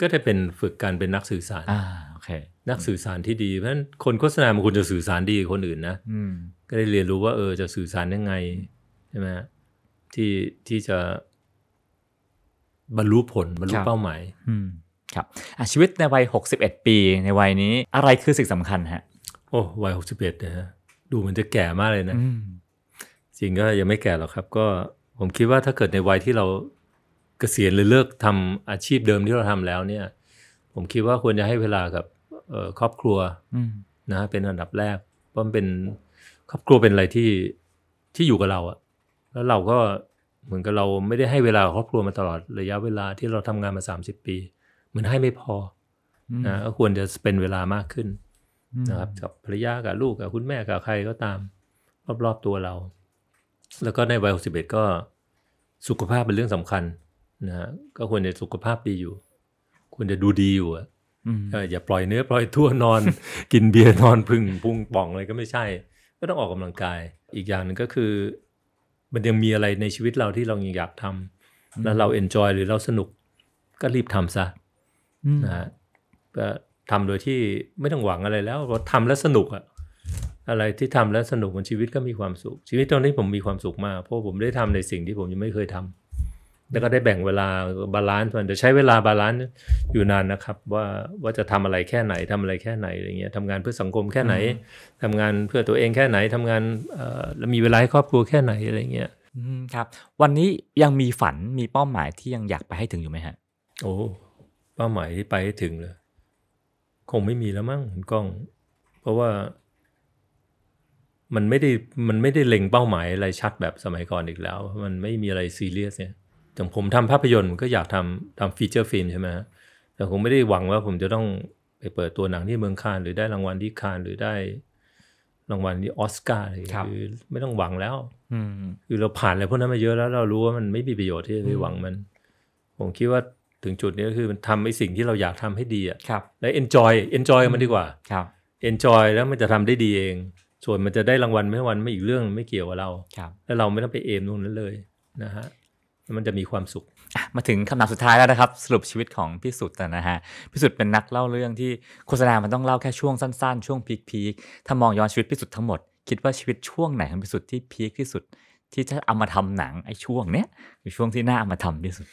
ก็จะเป็นฝึกการเป็นนักสื่อสารนักสื่อสารที่ดีเพราะฉะนั้นคนโฆษณามันควรจะสื่อสารดีกว่าคนอื่นนะก็ได้เรียนรู้ว่าเออจะสื่อสารยังไงใช่ไหมที่ที่จะ บรรลุผลบรรลุเป้าหมายครับชีวิตในวัย 61 ปีในวัยนี้ อะไรคือสิ่งสำคัญฮะ โอ้วัย61นะฮะดูเหมือนจะแก่มากเลยนะจริงก็ยังไม่แก่หรอกครับ ก็ผมคิดว่าถ้าเกิดในวัยที่เราเกษียณหรือเลิกทำอาชีพเดิมที่เราทำแล้วเนี่ย ผมคิดว่าควรจะให้เวลากับครอบครัวนะ เป็นอันดับแรกเพราะมันเป็นครอบครัวเป็นอะไรที่ที่อยู่กับเราอะแล้วเราก็เหมือนกับเราไม่ได้ให้เวลาครอบครัวมาตลอดระยะเวลาที่เราทำงานมาสสามิบปีมันให้ไม่พอ นะก็ควรจะเป็นเวลามากขึ้นนะครับกับภรรยากับลูกกับคุณแม่กับใครก็ตามรอบๆตัวเรา แล้วก็ในวัยหกสิบเอ็ดก็สุขภาพเป็นเรื่องสำคัญนะฮะก็ควรจะสุขภาพดีอยู่ ควรจะดูดีอยู่อะอย่าปล่อยเนื้อปล่อยทั่วนอน กินเบียร์นอนพึ่งพุงป่องอะไรก็ไม่ใช่ ก็ต้องออกกำลังกายอีกอย่างหนึ่งก็คือ มันยังมีอะไรในชีวิตเราที่เรายังอยากทำ แล้วเราเอนจอยหรือเราสนุกก็รีบทำซะนะฮะทำโดยที่ไม่ต้องหวังอะไรแล้วเราทำแล้วสนุกอะอะไรที่ทำแล้วสนุกมันชีวิตก็มีความสุข ชีวิตตอนนี้ผมมีความสุขมากเพราะผมได้ทำในสิ่งที่ผมยังไม่เคยทำ แล้วก็ได้แบ่งเวลาบาลานซ์มันจะใช้เวลาบาลานซ์อยู่นานนะครับ ว่าว่าจะทำอะไรแค่ไหนทำอะไรแค่ไหนอะไรเงี้ยทำงานเพื่อสังคมแค่ไหน ทำงานเพื่อตัวเองแค่ไหนทำงานแล้วมีเวลาให้ครอบครัวแค่ไหนอะไรเงี้ยครับ วันนี้ยังมีฝันมีเป้าหมายที่ยังอยากไปให้ถึงอยู่ไหมฮะ โอ้เป้าหมายที่ไปให้ถึงเลยคงไม่มีแล้วมั้งคุณก้อง เพราะว่า มันไม่ได้มันไม่ได้เล็งเป้าหมายอะไรชัดแบบสมัยก่อนอีกแล้ว มันไม่มีอะไรซีเรียส เนี่ยอย่างผมทำภาพยนตร์ก็อยากทำทำฟีเจอร์ฟิล์มใช่ไหมฮะแต่ผมไม่ได้หวังว่าผมจะต้องไปเปิดตัวหนังที่เมืองคานหรือได้รางวัลที่คานหรือได้ รางวัลที่ออสการ์หรคือไม่ต้องหวังแล้วคือเราผ่านอะไรพวกนั้นมาเยอะแล้วเรารู้ว่ามันไม่มีประโยชน์ที่จะไปหวังมันผมคิดว่าถึงจุดนี้ก็คือมันทำไอ้สิ่งที่เราอยากทำให้ดีอ่ะ แล้วแล้วจอยเอ็นจอยมันดีกว่าครับ e นจอยแล้วมันจะทำได้ดีเอง ส่วนมันจะได้รางวัลไม่วันไม่อีกเรื่องไม่เกี่ยวกับเราครับแล้วเราไม่ต้องไปเอมนู่นนั้นเลยนะฮะ มันจะมีความสุข มาถึงคำถามสุดท้ายแล้วนะครับ สรุปชีวิตของพี่สุดนะฮะพี่สุดเป็นนักเล่าเรื่องที่โฆษณา มันต้องเล่าแค่ช่วงสั้นๆช่วงพีคๆ ถ้ามองย้อนชีวิตพี่สุดทั้งหมดคิดว่าชีวิตช่วงไหนของพี่สุดที่พีคที่สุด ที่จะเอามาทำหนังไอ้ช่วงเนี้ยช่วงที่น่าเอามาทำที่สุด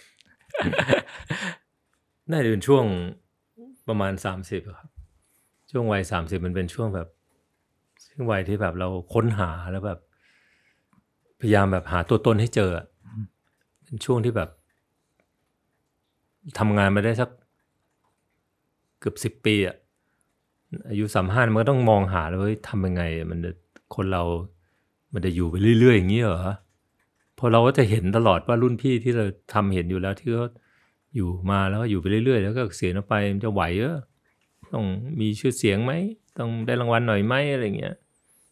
น่าจะเป็นช่วงประมาณสามสิบครับ ช่วงวัยสามสิบมันเป็นช่วงแบบช่วงวัยที่แบบเราค้นหาแล้วแบบ พยายามแบบหาตัวตนให้เจอเป็นช่วงที่แบบทำงานมาได้สักเกือบสิบปีอะอายุสามห้ามันก็ต้องมองหาแล้วเฮ้ยทำยังไง มันคนเรามันจะอยู่ไปเรื่อยๆ อย่างนี้เหรออเราก็จะเห็นตลอดว่ารุ่นพี่ที่เราทำเห็นอยู่แล้วที่เขาอยู่มาแล้วก็อยู่ไปเรื่อยๆแล้วก็เสียไปมันจะไหวเออต้องมีชื่อเสียงไหม ต้องได้รางวัลหน่อยไหมอะไรเงี้ย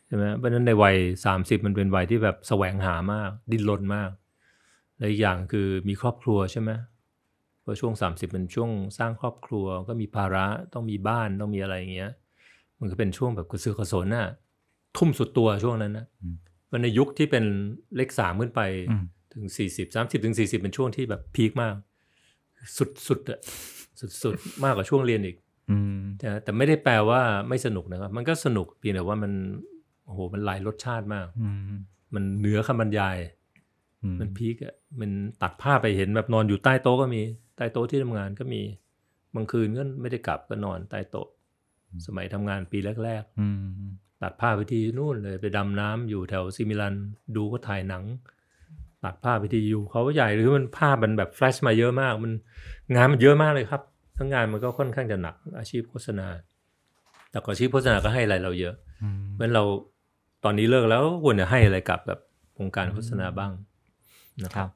ใช่ไหมเพราะนั้นในวัยสามสิบมันเป็นวัยที่แบบแสวงหามากดิ้นรนมากและอีกอย่างคือมีครอบครัวใช่ไหมพอช่วงสสามิบเป็นช่วงสร้างครอบครัวก็มีภาระต้องมีบ้านต้องมีอะไรเงี้ยมันก็เป็นช่วงแบบกระสือกระสนน่ะทุ่มสุดตัวช่วงนั้นนะมันในยุคที่เป็นเลขสามขึ้นไปถึงสี่สิบสามสิบถึงสี่สิบเป็นช่วงที่แบบพีคมาก สุดสุดอะสุดสุดมากกว่าช่วงเรียนอีกแต่ไม่ได้แปลว่าไม่สนุกนะครับ มันก็สนุกเพียงแต่ว่ามันโอ้โห มันหลายรสชาติมากมันเหนือคำบรรยายมันพีคอะมันตัดผ้าไปเห็นแบบนอนอยู่ใต้โต๊ะก็มี ใต้โต๊ะที่ทำงานก็มี บางคืนก็ไม่ได้กลับก็นอนใต้โต๊ะ สมัยทำงานปีแรก ๆตัดผ้าไปที่นู่นเลยไปดำน้ำอยู่แถวซิมิลัน ดูก็ถ่ายหนังตัดผ้าไปที่อยู่เขาใหญ่หรือมันภาพมันแบบแฟลชมาเยอะมาก มันงานมันเยอะมากเลยครับ ทั้งงานมันก็ค่อนข้างจะหนักอาชีพโฆษณา แต่ก็อาชีพโฆษณาก็ให้อะไรเราเยอะเพราะเราตอนนี้เลิกแล้วควรจะให้อะไรกับแบบวงการโฆษณาบ้างนะครับ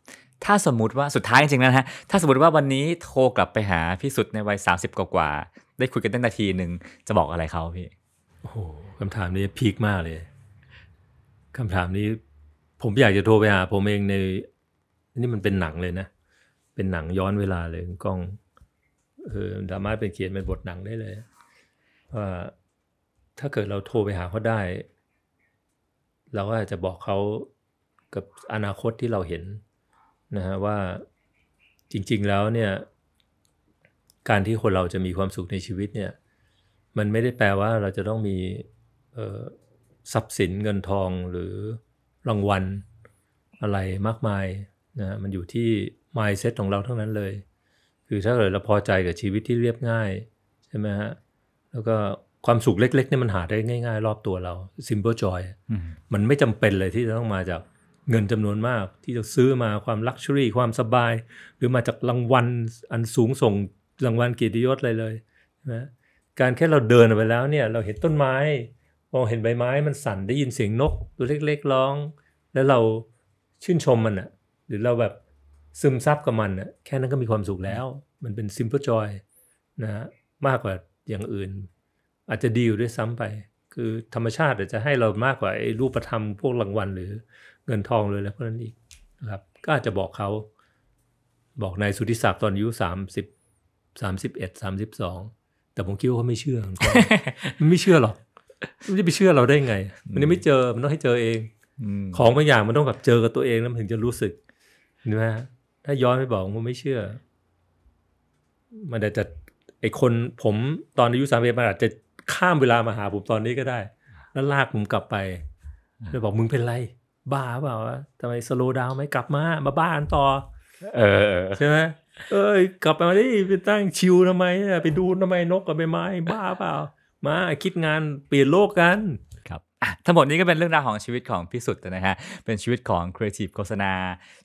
ถ้าสมมติว่าสุดท้ายจริงๆนะฮะถ้าสมมติว่าวันนี้โทรกลับไปหาพี่สุดในวัยสสามิบกว่าได้คุยกันตั้งนาทีหนึ่งจะบอกอะไรเขาพี่โอ้โหคำถามนี้พีคมากเลย คำถามนี้ ผมอยากจะโทรไปหาผมเองในนี่มันเป็นหนังเลยนะ เป็นหนังย้อนเวลาเลยกล้องเออสามารถเป็นเขียนเป็นบทหนังได้เลยว่าถ้าเกิดเราโทรไปหาเขาได้ เราก็อาจจะบอกเขากับอนาคตที่เราเห็น นะฮะว่าจริง ๆ แล้วเนี่ย การที่คนเราจะมีความสุขในชีวิตเนี่ยมันไม่ได้แปลว่าเราจะต้องมีทรัพย์สินเงินทองหรือรางวัลอะไรมากมายนะมันอยู่ที่ mindset ของเราทั้งนั้นเลย คือถ้าเกิดเราพอใจกับชีวิตที่เรียบง่าย ใช่ไหมฮะ แล้วก็ความสุขเล็กๆนี่มันหาได้ง่ายๆ รอบตัวเรา simple joy มันไม่จำเป็นเลยที่จะต้องมาจากเงินจำนวนมาก ที่จะซื้อมาความลักชัวรี่ ความสบาย หรือมาจากรางวัลอันสูงส่งรางวัลเกียรติยศอะไรเลยนะการแค่เราเดินไปแล้วเนี่ย เราเห็นต้นไม้มองเห็นใบไม้มันสั่นได้ยินเสียงนก ตัวเล็กๆร้อง แล้วเราชื่นชมมันอะหรือเราแบบซึมซับกับมันอะแค่นั้นก็มีความสุขแล้ว มันเป็นซิมเพิลจอยนะฮะมากกว่าอย่างอื่น อาจจะดีอยู่ด้วยซ้ำไป คือธรรมชาติอาจจะให้เรามากกว่าไอ้รูปธรรมพวกรางวัลหรือเงินทองเลยแล้วพวกนั้นอีกนะครับก็อาจจะบอกเขาบอกนายสุธิศักดิ์ตอนอายุสามสิบสามสิบเอ็ดสามสิบสองแต่ผมคิดว่าเขาไม่เชื่อมันไม่เชื่อหรอก มันจะไปเชื่อเราได้ไง มันไม่เจอ มันต้องให้เจอเองของบางอย่างมันต้องแบบเจอกับตัวเองแล้วมันถึงจะรู้สึกหนะถ้าย้อนไปบอก่าไม่เชื่อ มันอาจจะไอคนผมตอนอายุสามเอ็ดมันอาจจะข้ามเวลามาหาผมตอนนี้ก็ได้ แล้วลากผมกลับไปแล้วบอกมึงเป็นไร บ้าเปล่าวะทำไมสโลว์ดาวไหมกลับมา มาบ้านต่อ เออใช่ไหมเอ้ยกลับมาดิไปตั้งชิวทำไมไปดูทำไมนกกับใบไม้ บ้าเปล่า มาคิดงานเปลี่ยนโลกกันครับทั้งหมดนี้ก็เป็นเรื่องราวของชีวิตของพี่สุดนะฮะเป็นชีวิตของครีเอทีฟโฆษณา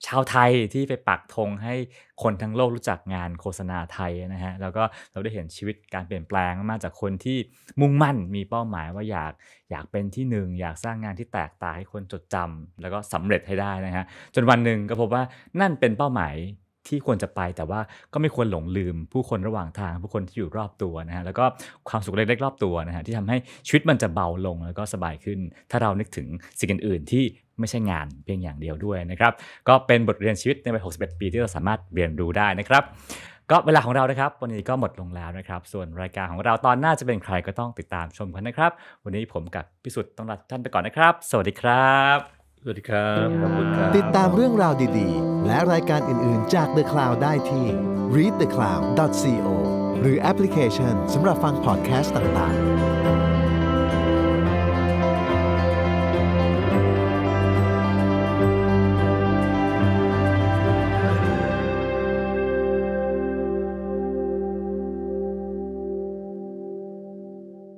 ชาวไทยที่ไปปักธงให้คนทั้งโลกรู้จักงานโฆษณาไทยนะฮะแล้วก็เราได้เห็นชีวิตการเปลี่ยนแปลงมาจากคนที่มุ่งมั่นมีเป้าหมายว่าอยากอยากเป็นที่หนึ่ง อยากสร้างงานที่แตกต่างให้คนจดจำ แล้วก็สำเร็จให้ได้นะฮะจนวันหนึ่งก็พบว่านั่นเป็นเป้าหมายที่ควรจะไปแต่ว่าก็ไม่ควรหลงลืม ผู้คนระหว่างทาง ผู้คนที่อยู่รอบตัวนะฮะแล้วก็ความสุขเล็กๆรอบตัวนะฮะที่ทำให้ชีวิตมันจะเบาลง แล้วก็สบายขึ้นถ้าเรานึกถึงสิ่งอื่นๆที่ไม่ใช่งานเพียงอย่างเดียวด้วยนะครับ ก็เป็นบทเรียนชีวิตในวัย61 ปีที่เราสามารถเรียนรู้ได้นะครับ ก็เวลาของเรานะครับ วันนี้ก็หมดลงแล้วนะครับ ส่วนรายการของเราตอนหน้าจะเป็นใครก็ต้องติดตามชมกันนะครับ วันนี้ผมกับพิสุทธิ์ต้องลาท่านไปก่อนนะครับ สวัสดีครับสวัสดีครับขอบคุณครับ ติดตามเรื่องราวดีๆ และรายการอื่นๆ จาก The Cloud ได้ที่ readthecloud.co หรือแอปพลิเคชันสำหรับฟังพอดแคสต์ต่างๆ